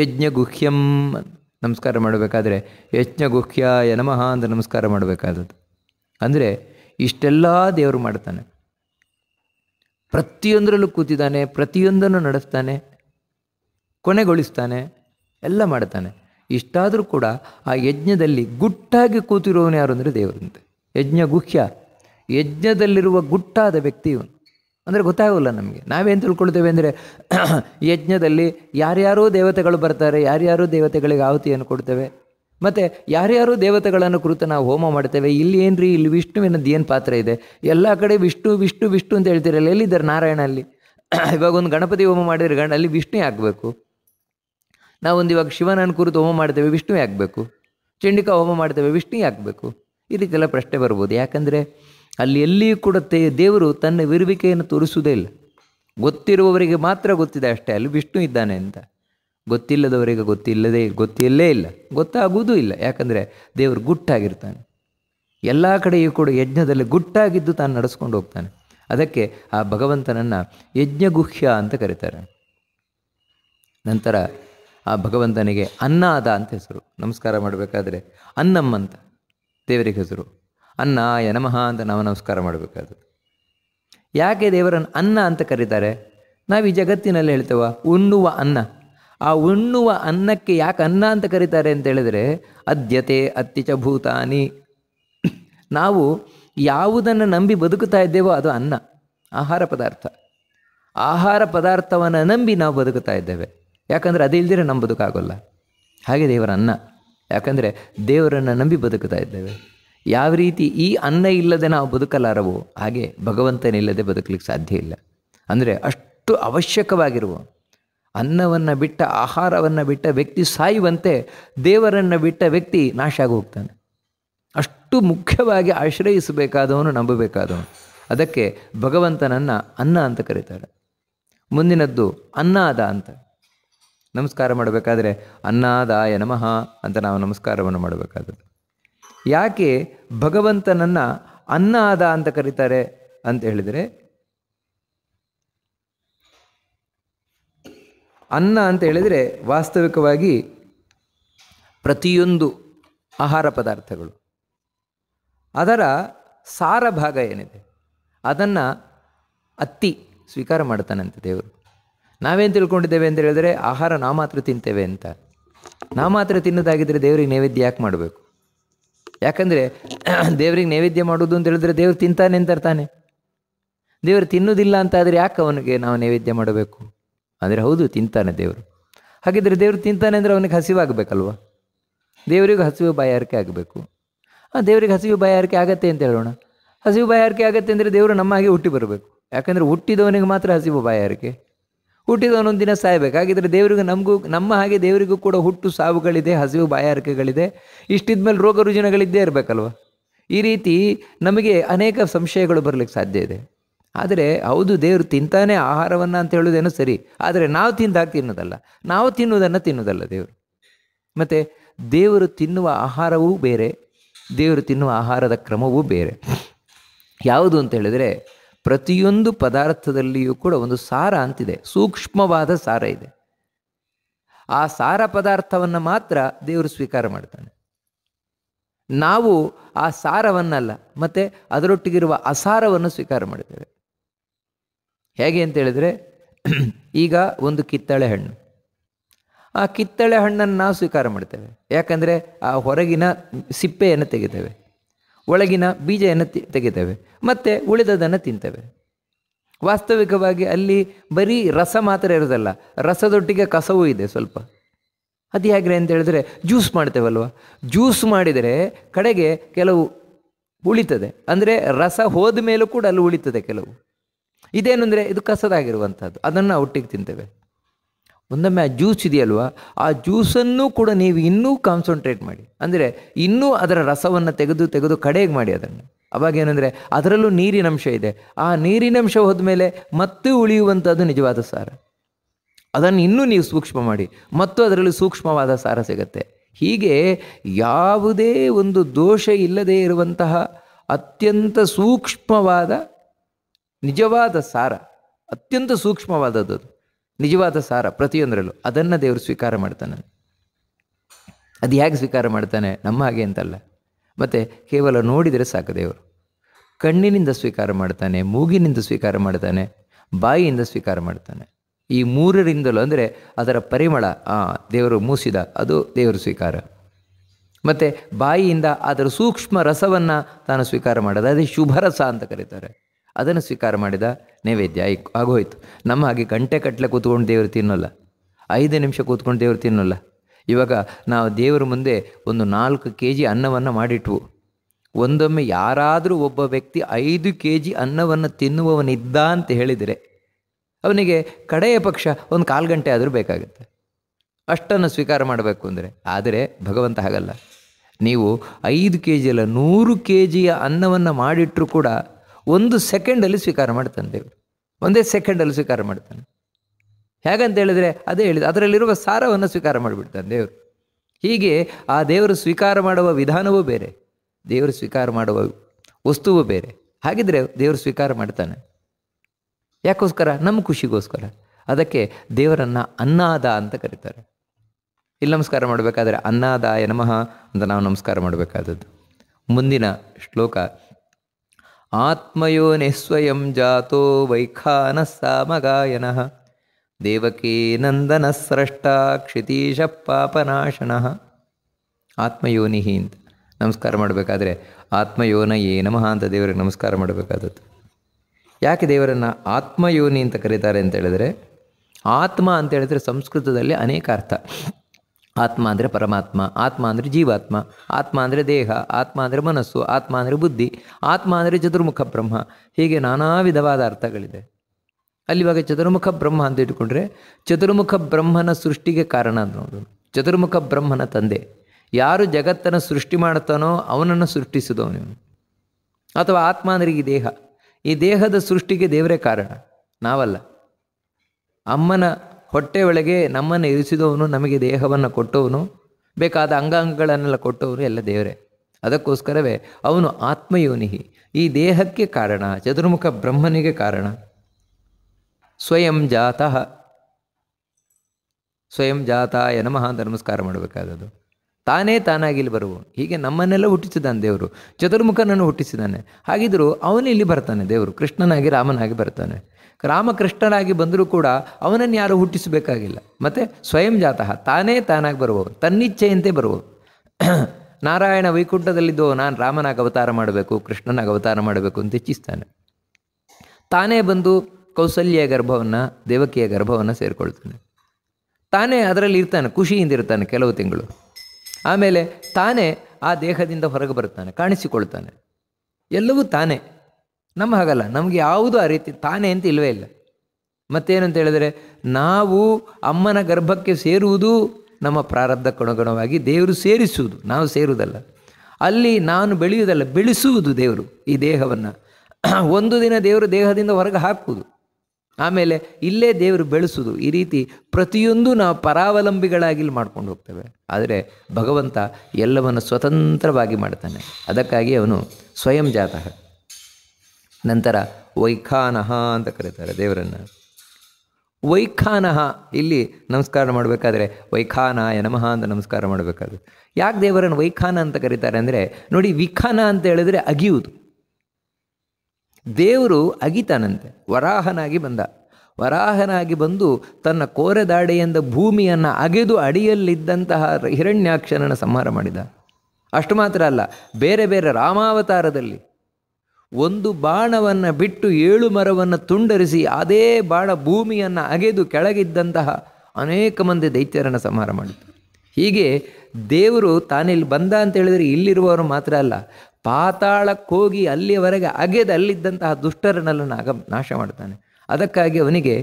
ಯಜ್ಞಗುಹ್ಯಂ ನಮಸ್ಕಾರ ಮಾಡಬೇಕಾದ್ರೆ ಯಜ್ಞಗುಹ್ಯ ಯನಮಃ ಅಂತ ನಮಸ್ಕಾರ ಮಾಡಬೇಕಾದದ್ದು ಅಂದರೆ ಇಷ್ಟೆಲ್ಲ ದೇವರು ಮಾಡ್ತಾನೆ ಪ್ರತಿಯೊಂದರಲ್ಲೂ ಕೂತಿದ್ದಾನೆ ಪ್ರತಿಯೊಂದನ್ನು ನಡೆಸ್ತಾನೆ ಕೊನೆಗೊಳಿಸ್ತಾನೆ ಎಲ್ಲ ಮಾಡ್ತಾನೆ ಇಷ್ಟಾದರೂ ಕೂಡ ಆ ಯಜ್ಞದಲ್ಲಿ ಗುಟ್ಟಾಗಿ ಕೂತಿರೋನು ಯಾರು ಅಂದರೆ ದೇವರಂತೆ ಯಜ್ಞ ಗುಖ್ಯ ಯಜ್ಞದಲ್ಲಿರುವ ಗುಟ್ಟಾದ ವ್ಯಕ್ತಿ ಅಂದರೆ ಗೊತ್ತಾಗೋಲ್ಲ ನಮಗೆ ನಾವೇನು ತಿಳ್ಕೊಳ್ತೇವೆ ಅಂದರೆ ಯಜ್ಞದಲ್ಲಿ ಯಾರ್ಯಾರೋ ದೇವತೆಗಳು ಬರ್ತಾರೆ ಯಾರ್ಯಾರೋ ದೇವತೆಗಳಿಗೆ ಆಹುತಿಯನ್ನು ಕೊಡ್ತೇವೆ ಮತ್ತು ಯಾರ್ಯಾರೋ ದೇವತೆಗಳನ್ನು ಕುರಿತು ನಾವು ಹೋಮ ಮಾಡ್ತೇವೆ ಇಲ್ಲಿ ಏನು ರೀ ಇಲ್ಲಿ ವಿಷ್ಣುವಿನದ್ದು ಏನು ಪಾತ್ರ ಇದೆ ಎಲ್ಲ ಕಡೆ ವಿಷ್ಣು ವಿಷ್ಣು ವಿಷ್ಣು ಅಂತ ಹೇಳ್ತೀರಲ್ಲ ಎಲ್ಲಿದ್ದಾರೆ ನಾರಾಯಣ ಅಲ್ಲಿ ಇವಾಗ ಒಂದು ಗಣಪತಿ ಹೋಮ ಮಾಡಿದ್ರೆ ಗಣ ಅಲ್ಲಿ ವಿಷ್ಣು ಆಗಬೇಕು ನಾವೊಂದು ಇವಾಗ ಶಿವನನ್ನು ಕುರಿತು ಹೋಮ ಮಾಡ್ತೇವೆ ವಿಷ್ಣು ಆಗಬೇಕು ಚಂಡಿಕಾ ಹೋಮ ಮಾಡ್ತೇವೆ ವಿಷ್ಣು ಈ ಇದಕ್ಕೆಲ್ಲ ಪ್ರಶ್ನೆ ಬರ್ಬೋದು ಯಾಕಂದರೆ ಅಲ್ಲಿ ಎಲ್ಲಿಯೂ ಕೂಡ ದೇವರು ತನ್ನ ವಿರುವಿಕೆಯನ್ನು ತೋರಿಸುವುದೇ ಇಲ್ಲ ಗೊತ್ತಿರುವವರಿಗೆ ಮಾತ್ರ ಗೊತ್ತಿದೆ ಅಷ್ಟೇ ಅಲ್ಲಿ ವಿಷ್ಣು ಇದ್ದಾನೆ ಅಂತ ಗೊತ್ತಿಲ್ಲದವರಿಗೆ ಗೊತ್ತಿಲ್ಲದೆ ಗೊತ್ತಿಲ್ಲೇ ಇಲ್ಲ ಗೊತ್ತಾಗುವುದೂ ಇಲ್ಲ ಯಾಕಂದರೆ ದೇವರು ಗುಟ್ಟಾಗಿರ್ತಾನೆ ಎಲ್ಲ ಕಡೆಯೂ ಕೂಡ ಯಜ್ಞದಲ್ಲಿ ಗುಟ್ಟಾಗಿದ್ದು ತಾನು ನಡೆಸ್ಕೊಂಡು ಹೋಗ್ತಾನೆ ಅದಕ್ಕೆ ಆ ಭಗವಂತನನ್ನು ಯಜ್ಞಗುಹ್ಯ ಅಂತ ಕರೀತಾರೆ ನಂತರ ಆ ಭಗವಂತನಿಗೆ ಅನ್ನ ಅದ ಅಂತ ಹೆಸರು ನಮಸ್ಕಾರ ಮಾಡಬೇಕಾದ್ರೆ ಅನ್ನಮ್ಮ ಅಂತ ದೇವರಿಗೆ ಹೆಸರು ಅನ್ನ ಯನಮಹ ಅಂತ ನಾವು ನಮಸ್ಕಾರ ಮಾಡಬೇಕಾದ್ರೆ ಯಾಕೆ ದೇವರನ್ನು ಅನ್ನ ಅಂತ ಕರೀತಾರೆ ನಾವು ಈ ಜಗತ್ತಿನಲ್ಲಿ ಹೇಳ್ತೇವೆ ಉಣ್ಣುವ ಅನ್ನ ಆ ಉಣ್ಣುವ ಅನ್ನಕ್ಕೆ ಯಾಕೆ ಅನ್ನ ಅಂತ ಕರೀತಾರೆ ಅಂತ ಹೇಳಿದರೆ ಅದ್ಯತೆ ಅತ್ಯಚ ಭೂತಾನಿ ನಾವು ಯಾವುದನ್ನು ನಂಬಿ ಬದುಕುತ್ತಾ ಇದ್ದೇವೋ ಅದು ಅನ್ನ ಆಹಾರ ಪದಾರ್ಥ ಆಹಾರ ಪದಾರ್ಥವನ್ನು ನಂಬಿ ನಾವು ಬದುಕುತ್ತಾ ಇದ್ದೇವೆ ಯಾಕಂದರೆ ಅದೇ ಇಲ್ದಿರೆ ನಮ್ಮ ಬದುಕಾಗೋಲ್ಲ ಹಾಗೆ ದೇವರ ಅನ್ನ ಯಾಕಂದರೆ ದೇವರನ್ನು ನಂಬಿ ಬದುಕುತ್ತಾ ಇದ್ದೇವೆ ಯಾವ ರೀತಿ ಈ ಅನ್ನ ಇಲ್ಲದೆ ನಾವು ಬದುಕಲಾರವೋ ಹಾಗೆ ಭಗವಂತನಿಲ್ಲದೆ ಬದುಕಲಿಕ್ಕೆ ಸಾಧ್ಯ ಇಲ್ಲ ಅಂದರೆ ಅಷ್ಟು ಅವಶ್ಯಕವಾಗಿರುವ ಅನ್ನವನ್ನು ಬಿಟ್ಟ ಆಹಾರವನ್ನು ಬಿಟ್ಟ ವ್ಯಕ್ತಿ ಸಾಯುವಂತೆ ದೇವರನ್ನು ಬಿಟ್ಟ ವ್ಯಕ್ತಿ ನಾಶ ಆಗಿ ಹೋಗ್ತಾನೆ ಅಷ್ಟು ಮುಖ್ಯವಾಗಿ ಆಶ್ರಯಿಸಬೇಕಾದವನು ನಂಬಬೇಕಾದವನು ಅದಕ್ಕೆ ಭಗವಂತನನ್ನು ಅನ್ನ ಅಂತ ಕರೀತಾರೆ ಮುಂದಿನದ್ದು ಅದ ಅಂತ ನಮಸ್ಕಾರ ಮಾಡಬೇಕಾದ್ರೆ ಅನ್ನಾದಾಯ ನಮಃ ಅಂತ ನಾವು ನಮಸ್ಕಾರವನ್ನು ಮಾಡಬೇಕಾದದ್ದು ಯಾಕೆ ಭಗವಂತನನ್ನು ಆದ ಅಂತ ಕರೀತಾರೆ ಅಂತ ಹೇಳಿದರೆ ಅನ್ನ ಅಂತ ಹೇಳಿದರೆ ವಾಸ್ತವಿಕವಾಗಿ ಪ್ರತಿಯೊಂದು ಆಹಾರ ಪದಾರ್ಥಗಳು ಅದರ ಸಾರ ಭಾಗ ಏನಿದೆ ಅದನ್ನು ಅತ್ತಿ ಸ್ವೀಕಾರ ಮಾಡ್ತಾನಂತೆ ದೇವರು ನಾವೇನು ತಿಳ್ಕೊಂಡಿದ್ದೇವೆ ಅಂತ ಹೇಳಿದ್ರೆ ಆಹಾರ ನಾವು ಮಾತ್ರ ತಿಂತೇವೆ ಅಂತ ನಾವು ಮಾತ್ರ ತಿನ್ನೋದಾಗಿದ್ದರೆ ದೇವ್ರಿಗೆ ನೈವೇದ್ಯ ಯಾಕೆ ಮಾಡಬೇಕು ಯಾಕಂದರೆ ದೇವರಿಗೆ ನೈವೇದ್ಯ ಮಾಡೋದು ಅಂತ ಹೇಳಿದ್ರೆ ದೇವ್ರು ತಿಂತಾನೆ ಅಂತ ಇರ್ತಾನೆ ದೇವರು ತಿನ್ನೋದಿಲ್ಲ ಅಂತ ಆದರೆ ಯಾಕೆ ಅವನಿಗೆ ನಾವು ನೈವೇದ್ಯ ಮಾಡಬೇಕು ಅಂದರೆ ಹೌದು ತಿಂತಾನೆ ದೇವರು ಹಾಗಿದ್ರೆ ದೇವರು ತಿಂತಾನೆ ಅಂದರೆ ಅವನಿಗೆ ಹಸಿವಾಗಬೇಕಲ್ವ ದೇವರಿಗೂ ಹಸಿವು ಬಾಯಾರಿಕೆ ಆಗಬೇಕು ಹಾಂ ದೇವರಿಗೆ ಹಸಿವು ಬಾಯಾರಿಕೆ ಆಗತ್ತೆ ಅಂತ ಹೇಳೋಣ ಹಸಿವು ಬಾಯಾರಿಕೆ ಆಗತ್ತೆ ಅಂದರೆ ದೇವರು ನಮ್ಮ ಹಾಗೆ ಹುಟ್ಟಿ ಬರಬೇಕು ಯಾಕಂದರೆ ಹುಟ್ಟಿದವನಿಗೆ ಮಾತ್ರ ಹಸಿವು ಬಾಯಾರಿಕೆ ಒಂದೊಂದು ದಿನ ಸಾಯಬೇಕು ಹಾಗಿದ್ರೆ ದೇವರಿಗೂ ನಮಗೂ ನಮ್ಮ ಹಾಗೆ ದೇವರಿಗೂ ಕೂಡ ಹುಟ್ಟು ಸಾವುಗಳಿದೆ ಹಸಿವು ಬಾಯಾರಿಕೆಗಳಿದೆ ಇಷ್ಟಿದ ಮೇಲೆ ರೋಗ ರುಜಿನಗಳಿದ್ದೇ ಇರಬೇಕಲ್ವ ಈ ರೀತಿ ನಮಗೆ ಅನೇಕ ಸಂಶಯಗಳು ಬರಲಿಕ್ಕೆ ಸಾಧ್ಯ ಇದೆ ಆದರೆ ಹೌದು ದೇವರು ತಿಂತಾನೆ ಆಹಾರವನ್ನು ಅಂತ ಹೇಳೋದೇನೋ ಸರಿ ಆದರೆ ನಾವು ತಿಂದಾಗ ತಿನ್ನೋದಲ್ಲ ನಾವು ತಿನ್ನುವುದನ್ನು ತಿನ್ನೋದಲ್ಲ ದೇವರು ಮತ್ತು ದೇವರು ತಿನ್ನುವ ಆಹಾರವೂ ಬೇರೆ ದೇವರು ತಿನ್ನುವ ಆಹಾರದ ಕ್ರಮವೂ ಬೇರೆ ಯಾವುದು ಅಂತ ಹೇಳಿದರೆ ಪ್ರತಿಯೊಂದು ಪದಾರ್ಥದಲ್ಲಿಯೂ ಕೂಡ ಒಂದು ಸಾರ ಅಂತಿದೆ ಸೂಕ್ಷ್ಮವಾದ ಸಾರ ಇದೆ ಆ ಸಾರ ಪದಾರ್ಥವನ್ನು ಮಾತ್ರ ದೇವರು ಸ್ವೀಕಾರ ಮಾಡ್ತಾನೆ ನಾವು ಆ ಸಾರವನ್ನಲ್ಲ ಮತ್ತು ಅದರೊಟ್ಟಿಗಿರುವ ಅಸಾರವನ್ನು ಸ್ವೀಕಾರ ಮಾಡ್ತೇವೆ ಹೇಗೆ ಹೇಳಿದ್ರೆ ಈಗ ಒಂದು ಕಿತ್ತಳೆ ಹಣ್ಣು ಆ ಕಿತ್ತಳೆ ಹಣ್ಣನ್ನು ನಾವು ಸ್ವೀಕಾರ ಮಾಡ್ತೇವೆ ಯಾಕಂದರೆ ಆ ಹೊರಗಿನ ಸಿಪ್ಪೆಯನ್ನು ತೆಗಿತೇವೆ ಒಳಗಿನ ಬೀಜವನ್ನು ತೆಗೆತೇವೆ ಮತ್ತು ಉಳಿದದನ್ನು ತಿಂತೇವೆ ವಾಸ್ತವಿಕವಾಗಿ ಅಲ್ಲಿ ಬರೀ ರಸ ಮಾತ್ರ ಇರೋದಲ್ಲ ರಸದೊಟ್ಟಿಗೆ ಕಸವೂ ಇದೆ ಸ್ವಲ್ಪ ಅದು ಹೇಗೆ ಅಂತ ಹೇಳಿದ್ರೆ ಜ್ಯೂಸ್ ಮಾಡ್ತೇವಲ್ವ ಜ್ಯೂಸ್ ಮಾಡಿದರೆ ಕಡೆಗೆ ಕೆಲವು ಉಳಿತದೆ ಅಂದರೆ ರಸ ಹೋದ ಮೇಲೂ ಕೂಡ ಅಲ್ಲಿ ಉಳಿತದೆ ಕೆಲವು ಇದೇನೆಂದರೆ ಇದು ಕಸದಾಗಿರುವಂಥದ್ದು ಅದನ್ನು ಒಟ್ಟಿಗೆ ತಿಂತೇವೆ ಒಂದೊಮ್ಮೆ ಆ ಜ್ಯೂಸ್ ಇದೆಯಲ್ವ ಆ ಜ್ಯೂಸನ್ನು ಕೂಡ ನೀವು ಇನ್ನೂ ಕಾನ್ಸಂಟ್ರೇಟ್ ಮಾಡಿ ಅಂದರೆ ಇನ್ನೂ ಅದರ ರಸವನ್ನು ತೆಗೆದು ತೆಗೆದು ಕಡೆಗೆ ಮಾಡಿ ಅದನ್ನು ಅವಾಗೇನೆಂದರೆ ಅದರಲ್ಲೂ ನೀರಿನ ಅಂಶ ಇದೆ ಆ ನೀರಿನಂಶ ಮೇಲೆ ಮತ್ತೆ ಉಳಿಯುವಂಥದ್ದು ನಿಜವಾದ ಸಾರ ಅದನ್ನು ಇನ್ನೂ ನೀವು ಸೂಕ್ಷ್ಮ ಮಾಡಿ ಮತ್ತು ಅದರಲ್ಲಿ ಸೂಕ್ಷ್ಮವಾದ ಸಾರ ಸಿಗತ್ತೆ ಹೀಗೆ ಯಾವುದೇ ಒಂದು ದೋಷ ಇಲ್ಲದೆ ಇರುವಂತಹ ಅತ್ಯಂತ ಸೂಕ್ಷ್ಮವಾದ ನಿಜವಾದ ಸಾರ ಅತ್ಯಂತ ಸೂಕ್ಷ್ಮವಾದದ್ದು ನಿಜವಾದ ಸಾರ ಪ್ರತಿಯೊಂದರಲ್ಲೂ ಅದನ್ನು ದೇವರು ಸ್ವೀಕಾರ ಮಾಡ್ತಾನೆ ಅದು ಹೇಗೆ ಸ್ವೀಕಾರ ಮಾಡ್ತಾನೆ ನಮ್ಮ ಹಾಗೆ ಅಂತಲ್ಲ ಮತ್ತು ಕೇವಲ ನೋಡಿದರೆ ಸಾಕು ದೇವರು ಕಣ್ಣಿನಿಂದ ಸ್ವೀಕಾರ ಮಾಡ್ತಾನೆ ಮೂಗಿನಿಂದ ಸ್ವೀಕಾರ ಮಾಡ್ತಾನೆ ಬಾಯಿಯಿಂದ ಸ್ವೀಕಾರ ಮಾಡ್ತಾನೆ ಈ ಮೂರರಿಂದಲೂ ಅಂದರೆ ಅದರ ಪರಿಮಳ ಆ ದೇವರು ಮೂಸಿದ ಅದು ದೇವರ ಸ್ವೀಕಾರ ಮತ್ತು ಬಾಯಿಯಿಂದ ಅದರ ಸೂಕ್ಷ್ಮ ರಸವನ್ನು ತಾನು ಸ್ವೀಕಾರ ಮಾಡೋದು ಅದೇ ಶುಭರಸ ಅಂತ ಕರೀತಾರೆ ಅದನ್ನು ಸ್ವೀಕಾರ ಮಾಡಿದ ನೈವೇದ್ಯ ಆಗೋಯ್ತು ನಮ್ಮ ಹಾಗೆ ಗಂಟೆ ಕಟ್ಟಲೆ ಕೂತ್ಕೊಂಡು ದೇವರು ತಿನ್ನೋಲ್ಲ ಐದು ನಿಮಿಷ ಕೂತ್ಕೊಂಡು ದೇವರು ತಿನ್ನೋಲ್ಲ ಇವಾಗ ನಾವು ದೇವರ ಮುಂದೆ ಒಂದು ನಾಲ್ಕು ಕೆ ಜಿ ಅನ್ನವನ್ನು ಮಾಡಿಟ್ವು ಒಂದೊಮ್ಮೆ ಯಾರಾದರೂ ಒಬ್ಬ ವ್ಯಕ್ತಿ ಐದು ಕೆ ಜಿ ಅನ್ನವನ್ನು ತಿನ್ನುವವನಿದ್ದ ಅಂತ ಹೇಳಿದರೆ ಅವನಿಗೆ ಕಡೆಯ ಪಕ್ಷ ಒಂದು ಕಾಲು ಗಂಟೆ ಆದರೂ ಬೇಕಾಗುತ್ತೆ ಅಷ್ಟನ್ನು ಸ್ವೀಕಾರ ಮಾಡಬೇಕು ಅಂದರೆ ಆದರೆ ಭಗವಂತ ಹಾಗಲ್ಲ ನೀವು ಐದು ಕೆ ಜಿಯಲ್ಲ ನೂರು ಕೆ ಜಿಯ ಅನ್ನವನ್ನು ಮಾಡಿಟ್ಟರೂ ಕೂಡ ಒಂದು ಸೆಕೆಂಡಲ್ಲಿ ಸ್ವೀಕಾರ ಮಾಡ್ತಾನೆ ದೇವರು ಒಂದೇ ಸೆಕೆಂಡಲ್ಲಿ ಸ್ವೀಕಾರ ಮಾಡ್ತಾನೆ ಹೇಗಂತ ಹೇಳಿದರೆ ಅದೇ ಹೇಳಿದ ಅದರಲ್ಲಿರುವ ಸಾರವನ್ನು ಸ್ವೀಕಾರ ಮಾಡಿಬಿಡ್ತಾನೆ ದೇವರು ಹೀಗೆ ಆ ದೇವರು ಸ್ವೀಕಾರ ಮಾಡುವ ವಿಧಾನವೂ ಬೇರೆ ದೇವರು ಸ್ವೀಕಾರ ಮಾಡುವ ವಸ್ತುವು ಬೇರೆ ಹಾಗಿದ್ರೆ ದೇವರು ಸ್ವೀಕಾರ ಮಾಡ್ತಾನೆ ಯಾಕೋಸ್ಕರ ನಮ್ಮ ಖುಷಿಗೋಸ್ಕರ ಅದಕ್ಕೆ ದೇವರನ್ನು ಅನ್ನಾದ ಅಂತ ಕರೀತಾರೆ ಇಲ್ಲಿ ನಮಸ್ಕಾರ ಮಾಡಬೇಕಾದ್ರೆ ಅನ್ನಾದಾಯ ನಮಃ ಅಂತ ನಾವು ನಮಸ್ಕಾರ ಮಾಡಬೇಕಾದದ್ದು ಮುಂದಿನ ಶ್ಲೋಕ ಆತ್ಮಯೋನಿ ಸ್ವಯಂ ಜಾತೋ ವೈಖಾನ ಸಾಮಗಾಯನ ದೇವಕೀ ನಂದನ ಸೃಷ್ಟ ಕ್ಷಿತೀಶ ಪಾಪನಾಶನಃ ಆತ್ಮಯೋನಿ ಅಂತ ನಮಸ್ಕಾರ ಮಾಡಬೇಕಾದ್ರೆ ಆತ್ಮಯೋನ ಏ ನಮಃ ಅಂತ ದೇವರಿಗೆ ನಮಸ್ಕಾರ ಮಾಡಬೇಕಾದದ್ದು ಯಾಕೆ ದೇವರನ್ನು ಆತ್ಮಯೋನಿ ಅಂತ ಕರೀತಾರೆ ಅಂತ ಹೇಳಿದರೆ ಆತ್ಮ ಅಂತ ಹೇಳಿದರೆ ಸಂಸ್ಕೃತದಲ್ಲಿ ಅನೇಕ ಅರ್ಥ ಆತ್ಮ ಅಂದರೆ ಪರಮಾತ್ಮ ಆತ್ಮ ಅಂದರೆ ಜೀವಾತ್ಮ ಆತ್ಮ ಅಂದರೆ ದೇಹ ಆತ್ಮ ಅಂದರೆ ಮನಸ್ಸು ಆತ್ಮ ಅಂದರೆ ಬುದ್ಧಿ ಆತ್ಮ ಅಂದರೆ ಚತುರ್ಮುಖ ಬ್ರಹ್ಮ ಹೀಗೆ ನಾನಾ ವಿಧವಾದ ಅರ್ಥಗಳಿದೆ ಅಲ್ಲಿವಾಗ ಚತುರ್ಮುಖ ಬ್ರಹ್ಮ ಅಂತ ಇಟ್ಕೊಂಡ್ರೆ ಚತುರ್ಮುಖ ಬ್ರಹ್ಮನ ಸೃಷ್ಟಿಗೆ ಕಾರಣ ಅನ್ನೋದು ಚತುರ್ಮುಖ ಬ್ರಹ್ಮನ ತಂದೆ ಯಾರು ಜಗತ್ತನ್ನು ಸೃಷ್ಟಿ ಮಾಡ್ತಾನೋ ಅವನನ್ನು ಸೃಷ್ಟಿಸಿದವನು ಅಥವಾ ಆತ್ಮ ಅಂದರೆ ಈ ದೇಹ ಈ ದೇಹದ ಸೃಷ್ಟಿಗೆ ದೇವರೇ ಕಾರಣ ನಾವಲ್ಲ ಅಮ್ಮನ ಹೊಟ್ಟೆ ಒಳಗೆ ನಮ್ಮನ್ನು ಇರಿಸಿದವನು ನಮಗೆ ದೇಹವನ್ನು ಕೊಟ್ಟವನು ಬೇಕಾದ ಅಂಗಾಂಗಗಳನ್ನೆಲ್ಲ ಕೊಟ್ಟವನು ಎಲ್ಲ ದೇವರೇ ಅದಕ್ಕೋಸ್ಕರವೇ ಅವನು ಆತ್ಮಯೋನಿಹಿ ಈ ದೇಹಕ್ಕೆ ಕಾರಣ ಚತುರ್ಮುಖ ಬ್ರಹ್ಮನಿಗೆ ಕಾರಣ ಸ್ವಯಂ ಜಾತ ಸ್ವಯಂ ಜಾತ ನಮಃ ಅಂತ ನಮಸ್ಕಾರ ಮಾಡಬೇಕಾದದು ತಾನೇ ತಾನಾಗಿ ಇಲ್ಲಿ ಬರುವನು ಹೀಗೆ ನಮ್ಮನ್ನೆಲ್ಲ ಹುಟ್ಟಿಸಿದ್ದಾನೆ ದೇವರು ಚತುರ್ಮುಖನನ್ನು ಹುಟ್ಟಿಸಿದ್ದಾನೆ ಹಾಗಿದ್ದರೂ ಅವನು ಇಲ್ಲಿ ಬರ್ತಾನೆ ದೇವರು ಕೃಷ್ಣನಾಗಿ ರಾಮನಾಗಿ ಬರ್ತಾನೆ ರಾಮಕೃಷ್ಣನಾಗಿ ಬಂದರೂ ಕೂಡ ಅವನನ್ನು ಯಾರೂ ಹುಟ್ಟಿಸಬೇಕಾಗಿಲ್ಲ ಮತ್ತು ಸ್ವಯಂ ಜಾತಃ ತಾನೇ ತಾನಾಗಿ ಬರುವವನು ತನ್ನಿಚ್ಛೆಯಂತೆ ಬರುವವನು ನಾರಾಯಣ ವೈಕುಂಠದಲ್ಲಿದ್ದು ನಾನು ರಾಮನಾಗ ಅವತಾರ ಮಾಡಬೇಕು ಕೃಷ್ಣನಾಗ ಅವತಾರ ಮಾಡಬೇಕು ಅಂತ ಇಚ್ಛಿಸ್ತಾನೆ ತಾನೇ ಬಂದು ಕೌಸಲ್ಯ ಗರ್ಭವನ್ನು ದೇವಕಿಯ ಗರ್ಭವನ್ನು ಸೇರಿಕೊಳ್ತಾನೆ ತಾನೇ ಅದರಲ್ಲಿ ಇರ್ತಾನೆ ಖುಷಿಯಿಂದ ಇರ್ತಾನೆ ಕೆಲವು ತಿಂಗಳು ಆಮೇಲೆ ತಾನೇ ಆ ದೇಹದಿಂದ ಹೊರಗೆ ಬರುತ್ತಾನೆ ಕಾಣಿಸಿಕೊಳ್ತಾನೆ ಎಲ್ಲವೂ ತಾನೇ ನಮ್ಮ ಹಾಗಲ್ಲ ನಮಗೆ ಯಾವುದು ಆ ರೀತಿ ತಾನೇ ಅಂತ ಇಲ್ಲವೇ ಇಲ್ಲ ಮತ್ತೇನಂತ ಹೇಳಿದ್ರೆ ನಾವು ಅಮ್ಮನ ಗರ್ಭಕ್ಕೆ ಸೇರುವುದು ನಮ್ಮ ಪ್ರಾರಬ್ಧಕ್ಕನುಗುಣವಾಗಿ ದೇವರು ಸೇರಿಸುವುದು ನಾವು ಸೇರುವುದಲ್ಲ ಅಲ್ಲಿ ನಾನು ಬೆಳೆಯುವುದಲ್ಲ ಬೆಳೆಸುವುದು ದೇವರು ಈ ದೇಹವನ್ನು ಒಂದು ದಿನ ದೇವರು ದೇಹದಿಂದ ಹೊರಗೆ ಹಾಕುವುದು ಆಮೇಲೆ ಇಲ್ಲೇ ದೇವರು ಬೆಳೆಸುವುದು ಈ ರೀತಿ ಪ್ರತಿಯೊಂದು ನಾವು ಪರಾವಲಂಬಿಗಳಾಗಿ ಮಾಡ್ಕೊಂಡು ಹೋಗ್ತೇವೆ ಆದರೆ ಭಗವಂತ ಎಲ್ಲವನ್ನು ಸ್ವತಂತ್ರವಾಗಿ ಮಾಡ್ತಾನೆ ಅದಕ್ಕಾಗಿ ಅವನು ಸ್ವಯಂ ಜಾತಃ ನಂತರ ವೈಖಾನಹ ಅಂತ ಕರೀತಾರೆ ದೇವರನ್ನು ವೈಖಾನಹ ಇಲ್ಲಿ ನಮಸ್ಕಾರ ಮಾಡಬೇಕಾದ್ರೆ ವೈಖಾನ ಯನಮಃ ಅಂತ ನಮಸ್ಕಾರ ಮಾಡಬೇಕಾದ್ರೆ ಯಾಕೆ ದೇವರನ್ನು ವೈಖಾನ ಅಂತ ಕರೀತಾರೆ ಅಂದರೆ ನೋಡಿ ವಿಖಾನ ಅಂತ ಹೇಳಿದ್ರೆ ಅಗಿಯುವುದು ದೇವರು ಅಗಿತಾನಂತೆ ವರಾಹನಾಗಿ ಬಂದ ವರಾಹನಾಗಿ ಬಂದು ತನ್ನ ಕೋರೆದಾಡೆಯಿಂದ ಭೂಮಿಯನ್ನು ಅಗೆದು ಅಡಿಯಲ್ಲಿದ್ದಂತಹ ಹಿರಣ್ಯಾಕ್ಷನನ್ನು ಸಂಹಾರ ಮಾಡಿದ ಅಷ್ಟು ಮಾತ್ರ ಅಲ್ಲ ಬೇರೆ ಬೇರೆ ರಾಮಾವತಾರದಲ್ಲಿ ಒಂದು ಬಾಣವನ್ನು ಬಿಟ್ಟು ಏಳು ಮರವನ್ನು ತುಂಡರಿಸಿ ಅದೇ ಬಾಣ ಭೂಮಿಯನ್ನು ಅಗೆದು ಕೆಳಗಿದ್ದಂತಹ ಅನೇಕ ಮಂದಿ ದೈತ್ಯರನ್ನು ಸಂಹಾರ ಮಾಡಿತು ಹೀಗೆ ದೇವರು ತಾನಿಲ್ಲಿ ಬಂದ ಅಂತ ಹೇಳಿದರೆ ಇಲ್ಲಿರುವವರು ಮಾತ್ರ ಅಲ್ಲ ಪಾತಾಳಕ್ಕೋಗಿ ಅಲ್ಲಿಯವರೆಗೆ ಅಗೆದು ಅಲ್ಲಿದ್ದಂತಹ ದುಷ್ಟರನ್ನೆಲ್ಲ ನಾಗ ನಾಶ ಮಾಡ್ತಾನೆ ಅದಕ್ಕಾಗಿ ಅವನಿಗೆ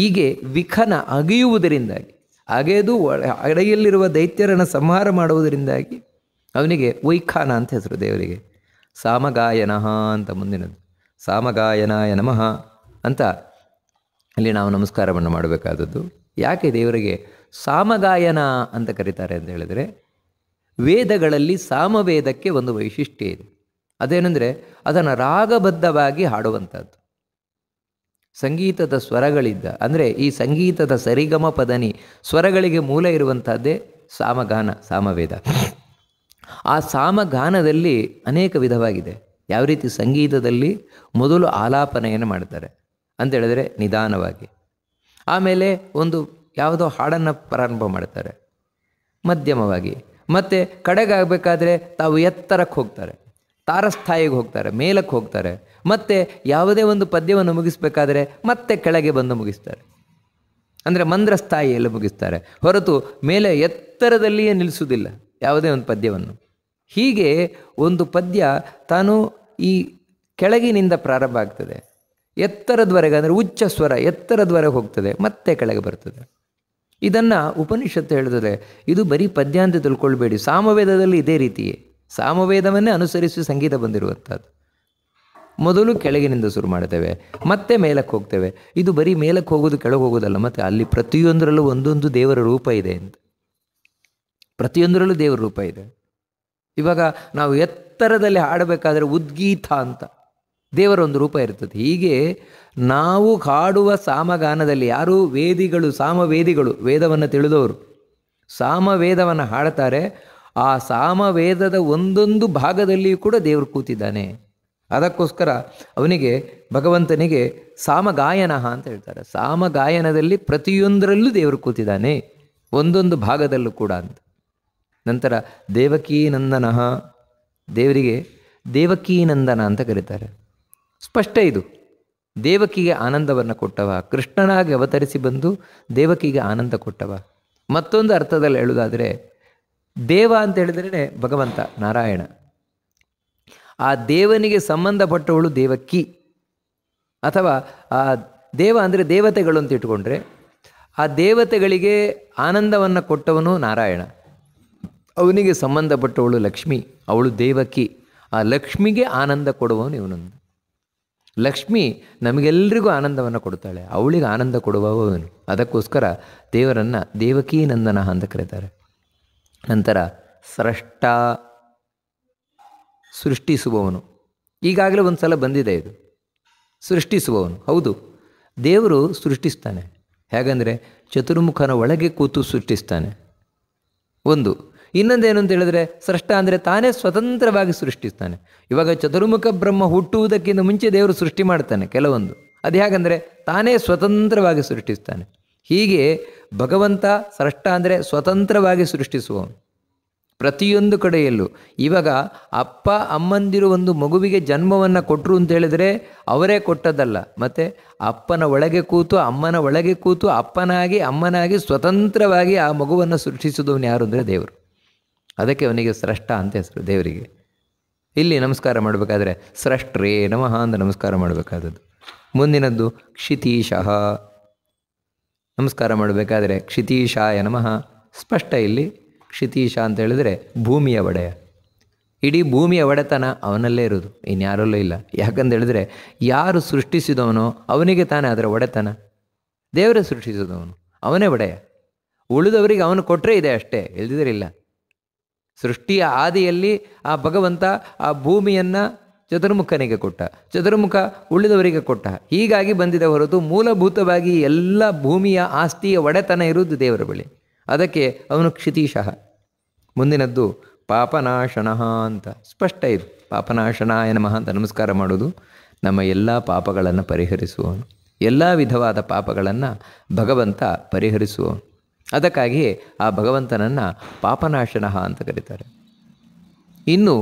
ಹೀಗೆ ವಿಖನ ಅಗೆಯುವುದರಿಂದಾಗಿ ಅಗೆದು ಅಡಗಿಯಲ್ಲಿರುವ ದೈತ್ಯರನ್ನು ಸಂಹಾರ ಮಾಡುವುದರಿಂದಾಗಿ ಅವನಿಗೆ ವೈಖಾನ ಅಂತ ಹೆಸರು ದೇವರಿಗೆ ಸಾಮಗಾಯನ ಅಂತ ಮುಂದಿನದು ಸಾಮಗಾಯನಾಯ ನಮಃ ಅಂತ ಅಲ್ಲಿ ನಾವು ನಮಸ್ಕಾರವನ್ನು ಮಾಡಬೇಕಾದದ್ದು ಯಾಕೆ ದೇವರಿಗೆ ಸಾಮಗಾಯನ ಅಂತ ಕರೀತಾರೆ ಅಂತ ಹೇಳಿದರೆ ವೇದಗಳಲ್ಲಿ ಸಾಮವೇದಕ್ಕೆ ಒಂದು ವೈಶಿಷ್ಟ್ಯ ಇದೆ ಅದೇನೆಂದರೆ ಅದನ್ನು ರಾಗಬದ್ಧವಾಗಿ ಹಾಡುವಂಥದ್ದು ಸಂಗೀತದ ಸ್ವರಗಳಿದ್ದ ಅಂದರೆ ಈ ಸಂಗೀತದ ಸರಿಗಮ ಪದನಿ ಸ್ವರಗಳಿಗೆ ಮೂಲ ಇರುವಂಥದ್ದೇ ಸಾಮಗಾನ ಸಾಮವೇದ ಆ ಸಾಮಗಾನದಲ್ಲಿ ಅನೇಕ ವಿಧವಾಗಿದೆ ಯಾವ ರೀತಿ ಸಂಗೀತದಲ್ಲಿ ಮೊದಲು ಆಲಾಪನೆಯನ್ನು ಮಾಡ್ತಾರೆ ಅಂತೇಳಿದರೆ ನಿಧಾನವಾಗಿ ಆಮೇಲೆ ಒಂದು ಯಾವುದೋ ಹಾಡನ್ನು ಪ್ರಾರಂಭ ಮಾಡ್ತಾರೆ ಮಧ್ಯಮವಾಗಿ ಮತ್ತು ಕಡೆಗಾಗಬೇಕಾದ್ರೆ ತಾವು ಎತ್ತರಕ್ಕೆ ಹೋಗ್ತಾರೆ ತಾರಸ್ಥಾಯಿಗೆ ಹೋಗ್ತಾರೆ ಮೇಲಕ್ಕೆ ಹೋಗ್ತಾರೆ ಮತ್ತು ಯಾವುದೇ ಒಂದು ಪದ್ಯವನ್ನು ಮುಗಿಸ್ಬೇಕಾದ್ರೆ ಮತ್ತೆ ಕೆಳಗೆ ಬಂದು ಮುಗಿಸ್ತಾರೆ ಅಂದರೆ ಮಂದ್ರ ಸ್ಥಾಯಿಯಲ್ಲಿ ಮುಗಿಸ್ತಾರೆ ಹೊರತು ಮೇಲೆ ಎತ್ತರದಲ್ಲಿಯೇ ನಿಲ್ಲಿಸುವುದಿಲ್ಲ ಯಾವುದೇ ಒಂದು ಪದ್ಯವನ್ನು ಹೀಗೆ ಒಂದು ಪದ್ಯ ತಾನು ಈ ಕೆಳಗಿನಿಂದ ಪ್ರಾರಂಭ ಆಗ್ತದೆ ಎತ್ತರದವರೆಗೆ ಅಂದರೆ ಉಚ್ಚ ಸ್ವರ ಎತ್ತರದವರೆಗೆ ಹೋಗ್ತದೆ ಮತ್ತೆ ಕೆಳಗೆ ಬರ್ತದೆ ಇದನ್ನು ಉಪನಿಷತ್ತು ಹೇಳಿದರೆ ಇದು ಬರೀ ಪದ್ಯ ಅಂತ ತಿಳ್ಕೊಳ್ಬೇಡಿ ಸಾಮವೇದದಲ್ಲಿ ಇದೇ ರೀತಿಯೇ ಸಾಮವೇದವನ್ನೇ ಅನುಸರಿಸಿ ಸಂಗೀತ ಬಂದಿರುವಂಥದ್ದು ಮೊದಲು ಕೆಳಗಿನಿಂದ ಶುರು ಮಾಡ್ತೇವೆ ಮತ್ತೆ ಮೇಲಕ್ಕೆ ಹೋಗ್ತೇವೆ ಇದು ಬರೀ ಮೇಲಕ್ಕೆ ಹೋಗೋದು ಕೆಳಗೆ ಹೋಗೋದಲ್ಲ ಮತ್ತು ಅಲ್ಲಿ ಪ್ರತಿಯೊಂದರಲ್ಲೂ ಒಂದೊಂದು ದೇವರ ರೂಪ ಇದೆ ಅಂತ ಪ್ರತಿಯೊಂದರಲ್ಲೂ ದೇವರ ರೂಪ ಇದೆ ಇವಾಗ ನಾವು ಎತ್ತರದಲ್ಲಿ ಹಾಡಬೇಕಾದರೆ ಉದ್ಗೀತ ಅಂತ ದೇವರ ಒಂದು ರೂಪ ಇರ್ತದೆ ಹೀಗೆ ನಾವು ಹಾಡುವ ಸಾಮಗಾನದಲ್ಲಿ ಯಾರು ವೇದಿಗಳು ಸಾಮವೇದಿಗಳು ವೇದವನ್ನು ತಿಳಿದವರು ಸಾಮವೇದವನ್ನು ಹಾಡ್ತಾರೆ ಆ ಸಾಮವೇದದ ಒಂದೊಂದು ಭಾಗದಲ್ಲಿಯೂ ಕೂಡ ದೇವರು ಕೂತಿದ್ದಾನೆ ಅದಕ್ಕೋಸ್ಕರ ಅವನಿಗೆ ಭಗವಂತನಿಗೆ ಸಾಮಗಾಯನ ಅಂತ ಹೇಳ್ತಾರೆ ಸಾಮಗಾಯನದಲ್ಲಿ ಪ್ರತಿಯೊಂದರಲ್ಲೂ ದೇವರು ಕೂತಿದ್ದಾನೆ ಒಂದೊಂದು ಭಾಗದಲ್ಲೂ ಕೂಡ ಅಂತ ನಂತರ ದೇವಕೀನಂದನ ದೇವರಿಗೆ ದೇವಕೀನಂದನ ಅಂತ ಕರೀತಾರೆ ಸ್ಪಷ್ಟ ಇದು ದೇವಕಿಗೆ ಆನಂದವನ್ನು ಕೊಟ್ಟವ ಕೃಷ್ಣನಾಗಿ ಅವತರಿಸಿ ಬಂದು ದೇವಕಿಗೆ ಆನಂದ ಕೊಟ್ಟವ ಮತ್ತೊಂದು ಅರ್ಥದಲ್ಲಿ ಹೇಳುವುದಾದರೆ ದೇವ ಅಂತ ಹೇಳಿದ್ರೆ ಭಗವಂತ ನಾರಾಯಣ ಆ ದೇವನಿಗೆ ಸಂಬಂಧಪಟ್ಟವಳು ದೇವಕ್ಕಿ ಅಥವಾ ಆ ದೇವ ಅಂದರೆ ದೇವತೆಗಳು ಅಂತ ಇಟ್ಕೊಂಡ್ರೆ ಆ ದೇವತೆಗಳಿಗೆ ಆನಂದವನ್ನು ಕೊಟ್ಟವನು ನಾರಾಯಣ ಅವನಿಗೆ ಸಂಬಂಧಪಟ್ಟವಳು ಲಕ್ಷ್ಮಿ ಅವಳು ದೇವಕಿ ಆ ಲಕ್ಷ್ಮಿಗೆ ಆನಂದ ಕೊಡುವವನು ಇವನೊಂದು ಲಕ್ಷ್ಮಿ ನಮಗೆಲ್ಲರಿಗೂ ಆನಂದವನ್ನು ಕೊಡ್ತಾಳೆ ಅವಳಿಗೆ ಆನಂದ ಕೊಡುವವನು ಅದಕ್ಕೋಸ್ಕರ ದೇವರನ್ನು ದೇವಕೀ ನಂದನ ಅಂತ ಕರೀತಾರೆ ನಂತರ ಸೃಷ್ಟ ಸೃಷ್ಟಿಸುವವನು ಈಗಾಗಲೇ ಒಂದು ಸಲ ಬಂದಿದೆ ಇದು ಸೃಷ್ಟಿಸುವವನು ಹೌದು ದೇವರು ಸೃಷ್ಟಿಸ್ತಾನೆ ಹೇಗಂದರೆ ಚತುರ್ಮುಖನ ಒಳಗೆ ಕೂತು ಸೃಷ್ಟಿಸ್ತಾನೆ ಒಂದು ಇನ್ನೊಂದೇನು ಅಂತ ಹೇಳಿದ್ರೆ ಸೃಷ್ಟ ಅಂದರೆ ತಾನೇ ಸ್ವತಂತ್ರವಾಗಿ ಸೃಷ್ಟಿಸ್ತಾನೆ ಇವಾಗ ಚತುರ್ಮುಖ ಬ್ರಹ್ಮ ಹುಟ್ಟುವುದಕ್ಕಿಂತ ಮುಂಚೆ ದೇವರು ಸೃಷ್ಟಿ ಮಾಡ್ತಾನೆ ಕೆಲವೊಂದು ಅದು ಹೇಗೆಂದರೆ ತಾನೇ ಸ್ವತಂತ್ರವಾಗಿ ಸೃಷ್ಟಿಸ್ತಾನೆ ಹೀಗೆ ಭಗವಂತ ಸೃಷ್ಟ ಅಂದರೆ ಸ್ವತಂತ್ರವಾಗಿ ಸೃಷ್ಟಿಸುವವನು ಪ್ರತಿಯೊಂದು ಕಡೆಯಲ್ಲೂ ಇವಾಗ ಅಪ್ಪ ಅಮ್ಮಂದಿರು ಒಂದು ಮಗುವಿಗೆ ಜನ್ಮವನ್ನು ಕೊಟ್ಟರು ಅಂತ ಹೇಳಿದರೆ ಅವರೇ ಕೊಟ್ಟದ್ದಲ್ಲ ಮತ್ತು ಅಪ್ಪನ ಒಳಗೆ ಕೂತು ಅಮ್ಮನ ಒಳಗೆ ಕೂತು ಅಪ್ಪನಾಗಿ ಅಮ್ಮನಾಗಿ ಸ್ವತಂತ್ರವಾಗಿ ಆ ಮಗುವನ್ನು ಸೃಷ್ಟಿಸಿದವನು ಯಾರು ಅಂದರೆ ದೇವರು ಅದಕ್ಕೆ ಅವನಿಗೆ ಸೃಷ್ಟ ಅಂತ ಹೆಸರು ದೇವರಿಗೆ ಇಲ್ಲಿ ನಮಸ್ಕಾರ ಮಾಡಬೇಕಾದ್ರೆ ಸೃಷ್ಟ್ರೇ ನಮಃ ಅಂತ ನಮಸ್ಕಾರ ಮಾಡಬೇಕಾದದ್ದು ಮುಂದಿನದ್ದು ಕ್ಷಿತೀಶಃ ನಮಸ್ಕಾರ ಮಾಡಬೇಕಾದ್ರೆ ಕ್ಷಿತೀಶಾಯ ನಮಃ ಸ್ಪಷ್ಟ ಇಲ್ಲಿ ಕ್ಷಿತೀಶ ಅಂತ ಹೇಳಿದರೆ ಭೂಮಿಯ ಒಡೆಯ ಇಡೀ ಭೂಮಿಯ ಒಡೆತನ ಅವನಲ್ಲೇ ಇರೋದು ಇನ್ಯಾರಲ್ಲೂ ಇಲ್ಲ ಯಾಕಂತ ಹೇಳಿದರೆ ಯಾರು ಸೃಷ್ಟಿಸಿದವನೋ ಅವನಿಗೆ ತಾನೇ ಅದರ ಒಡೆತನ ದೇವರೇ ಸೃಷ್ಟಿಸಿದವನು ಅವನೇ ಒಡೆಯ ಉಳಿದವರಿಗೆ ಅವನು ಕೊಟ್ಟರೆ ಇದೆ ಅಷ್ಟೇ ಇಲ್ಲ ಸೃಷ್ಟಿಯ ಆದಿಯಲ್ಲಿ ಆ ಭಗವಂತ ಆ ಭೂಮಿಯನ್ನು ಚತುರ್ಮುಖನಿಗೆ ಕೊಟ್ಟ ಚತುರ್ಮುಖ ಉಳಿದವರಿಗೆ ಕೊಟ್ಟ ಹೀಗಾಗಿ ಬಂದಿದೆ ಹೊರತು ಮೂಲಭೂತವಾಗಿ ಎಲ್ಲ ಭೂಮಿಯ ಆಸ್ತಿಯ ಒಡೆತನ ಇರುವುದು ದೇವರ ಬಳಿ ಅದಕ್ಕೆ ಅವನು ಕ್ಷಿತೀಶಃ ಮುಂದಿನದ್ದು ಪಾಪನಾಶನಃ ಅಂತ ಸ್ಪಷ್ಟ ಇದು ಪಾಪನಾಶನಾಯ ನಮಃ ಅಂತ ನಮಸ್ಕಾರ ಮಾಡೋದು ನಮ್ಮ ಎಲ್ಲ ಪಾಪಗಳನ್ನು ಪರಿಹರಿಸುವವನು ಎಲ್ಲ ವಿಧವಾದ ಪಾಪಗಳನ್ನು ಭಗವಂತ ಪರಿಹರಿಸುವನು ಅದಕ್ಕಾಗಿ ಆ ಭಗವಂತನನ್ನು ಪಾಪನಾಶನ ಅಂತ ಕರೀತಾರೆ ಇನ್ನು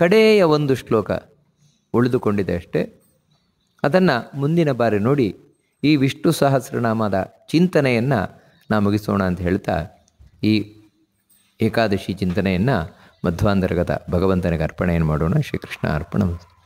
ಕಡೆಯ ಒಂದು ಶ್ಲೋಕ ಉಳಿದುಕೊಂಡಿದೆ ಅಷ್ಟೇ ಅದನ್ನು ಮುಂದಿನ ಬಾರಿ ನೋಡಿ ಈ ವಿಷ್ಣು ಸಹಸ್ರನಾಮದ ಚಿಂತನೆಯನ್ನು ನಾ ಮುಗಿಸೋಣ ಅಂತ ಹೇಳ್ತಾ ಈ ಏಕಾದಶಿ ಚಿಂತನೆಯನ್ನು ಮಧ್ವಾಂತರ್ಗತ ಭಗವಂತನಿಗೆ ಅರ್ಪಣೆಯನ್ನು ಮಾಡೋಣ ಶ್ರೀಕೃಷ್ಣ ಅರ್ಪಣ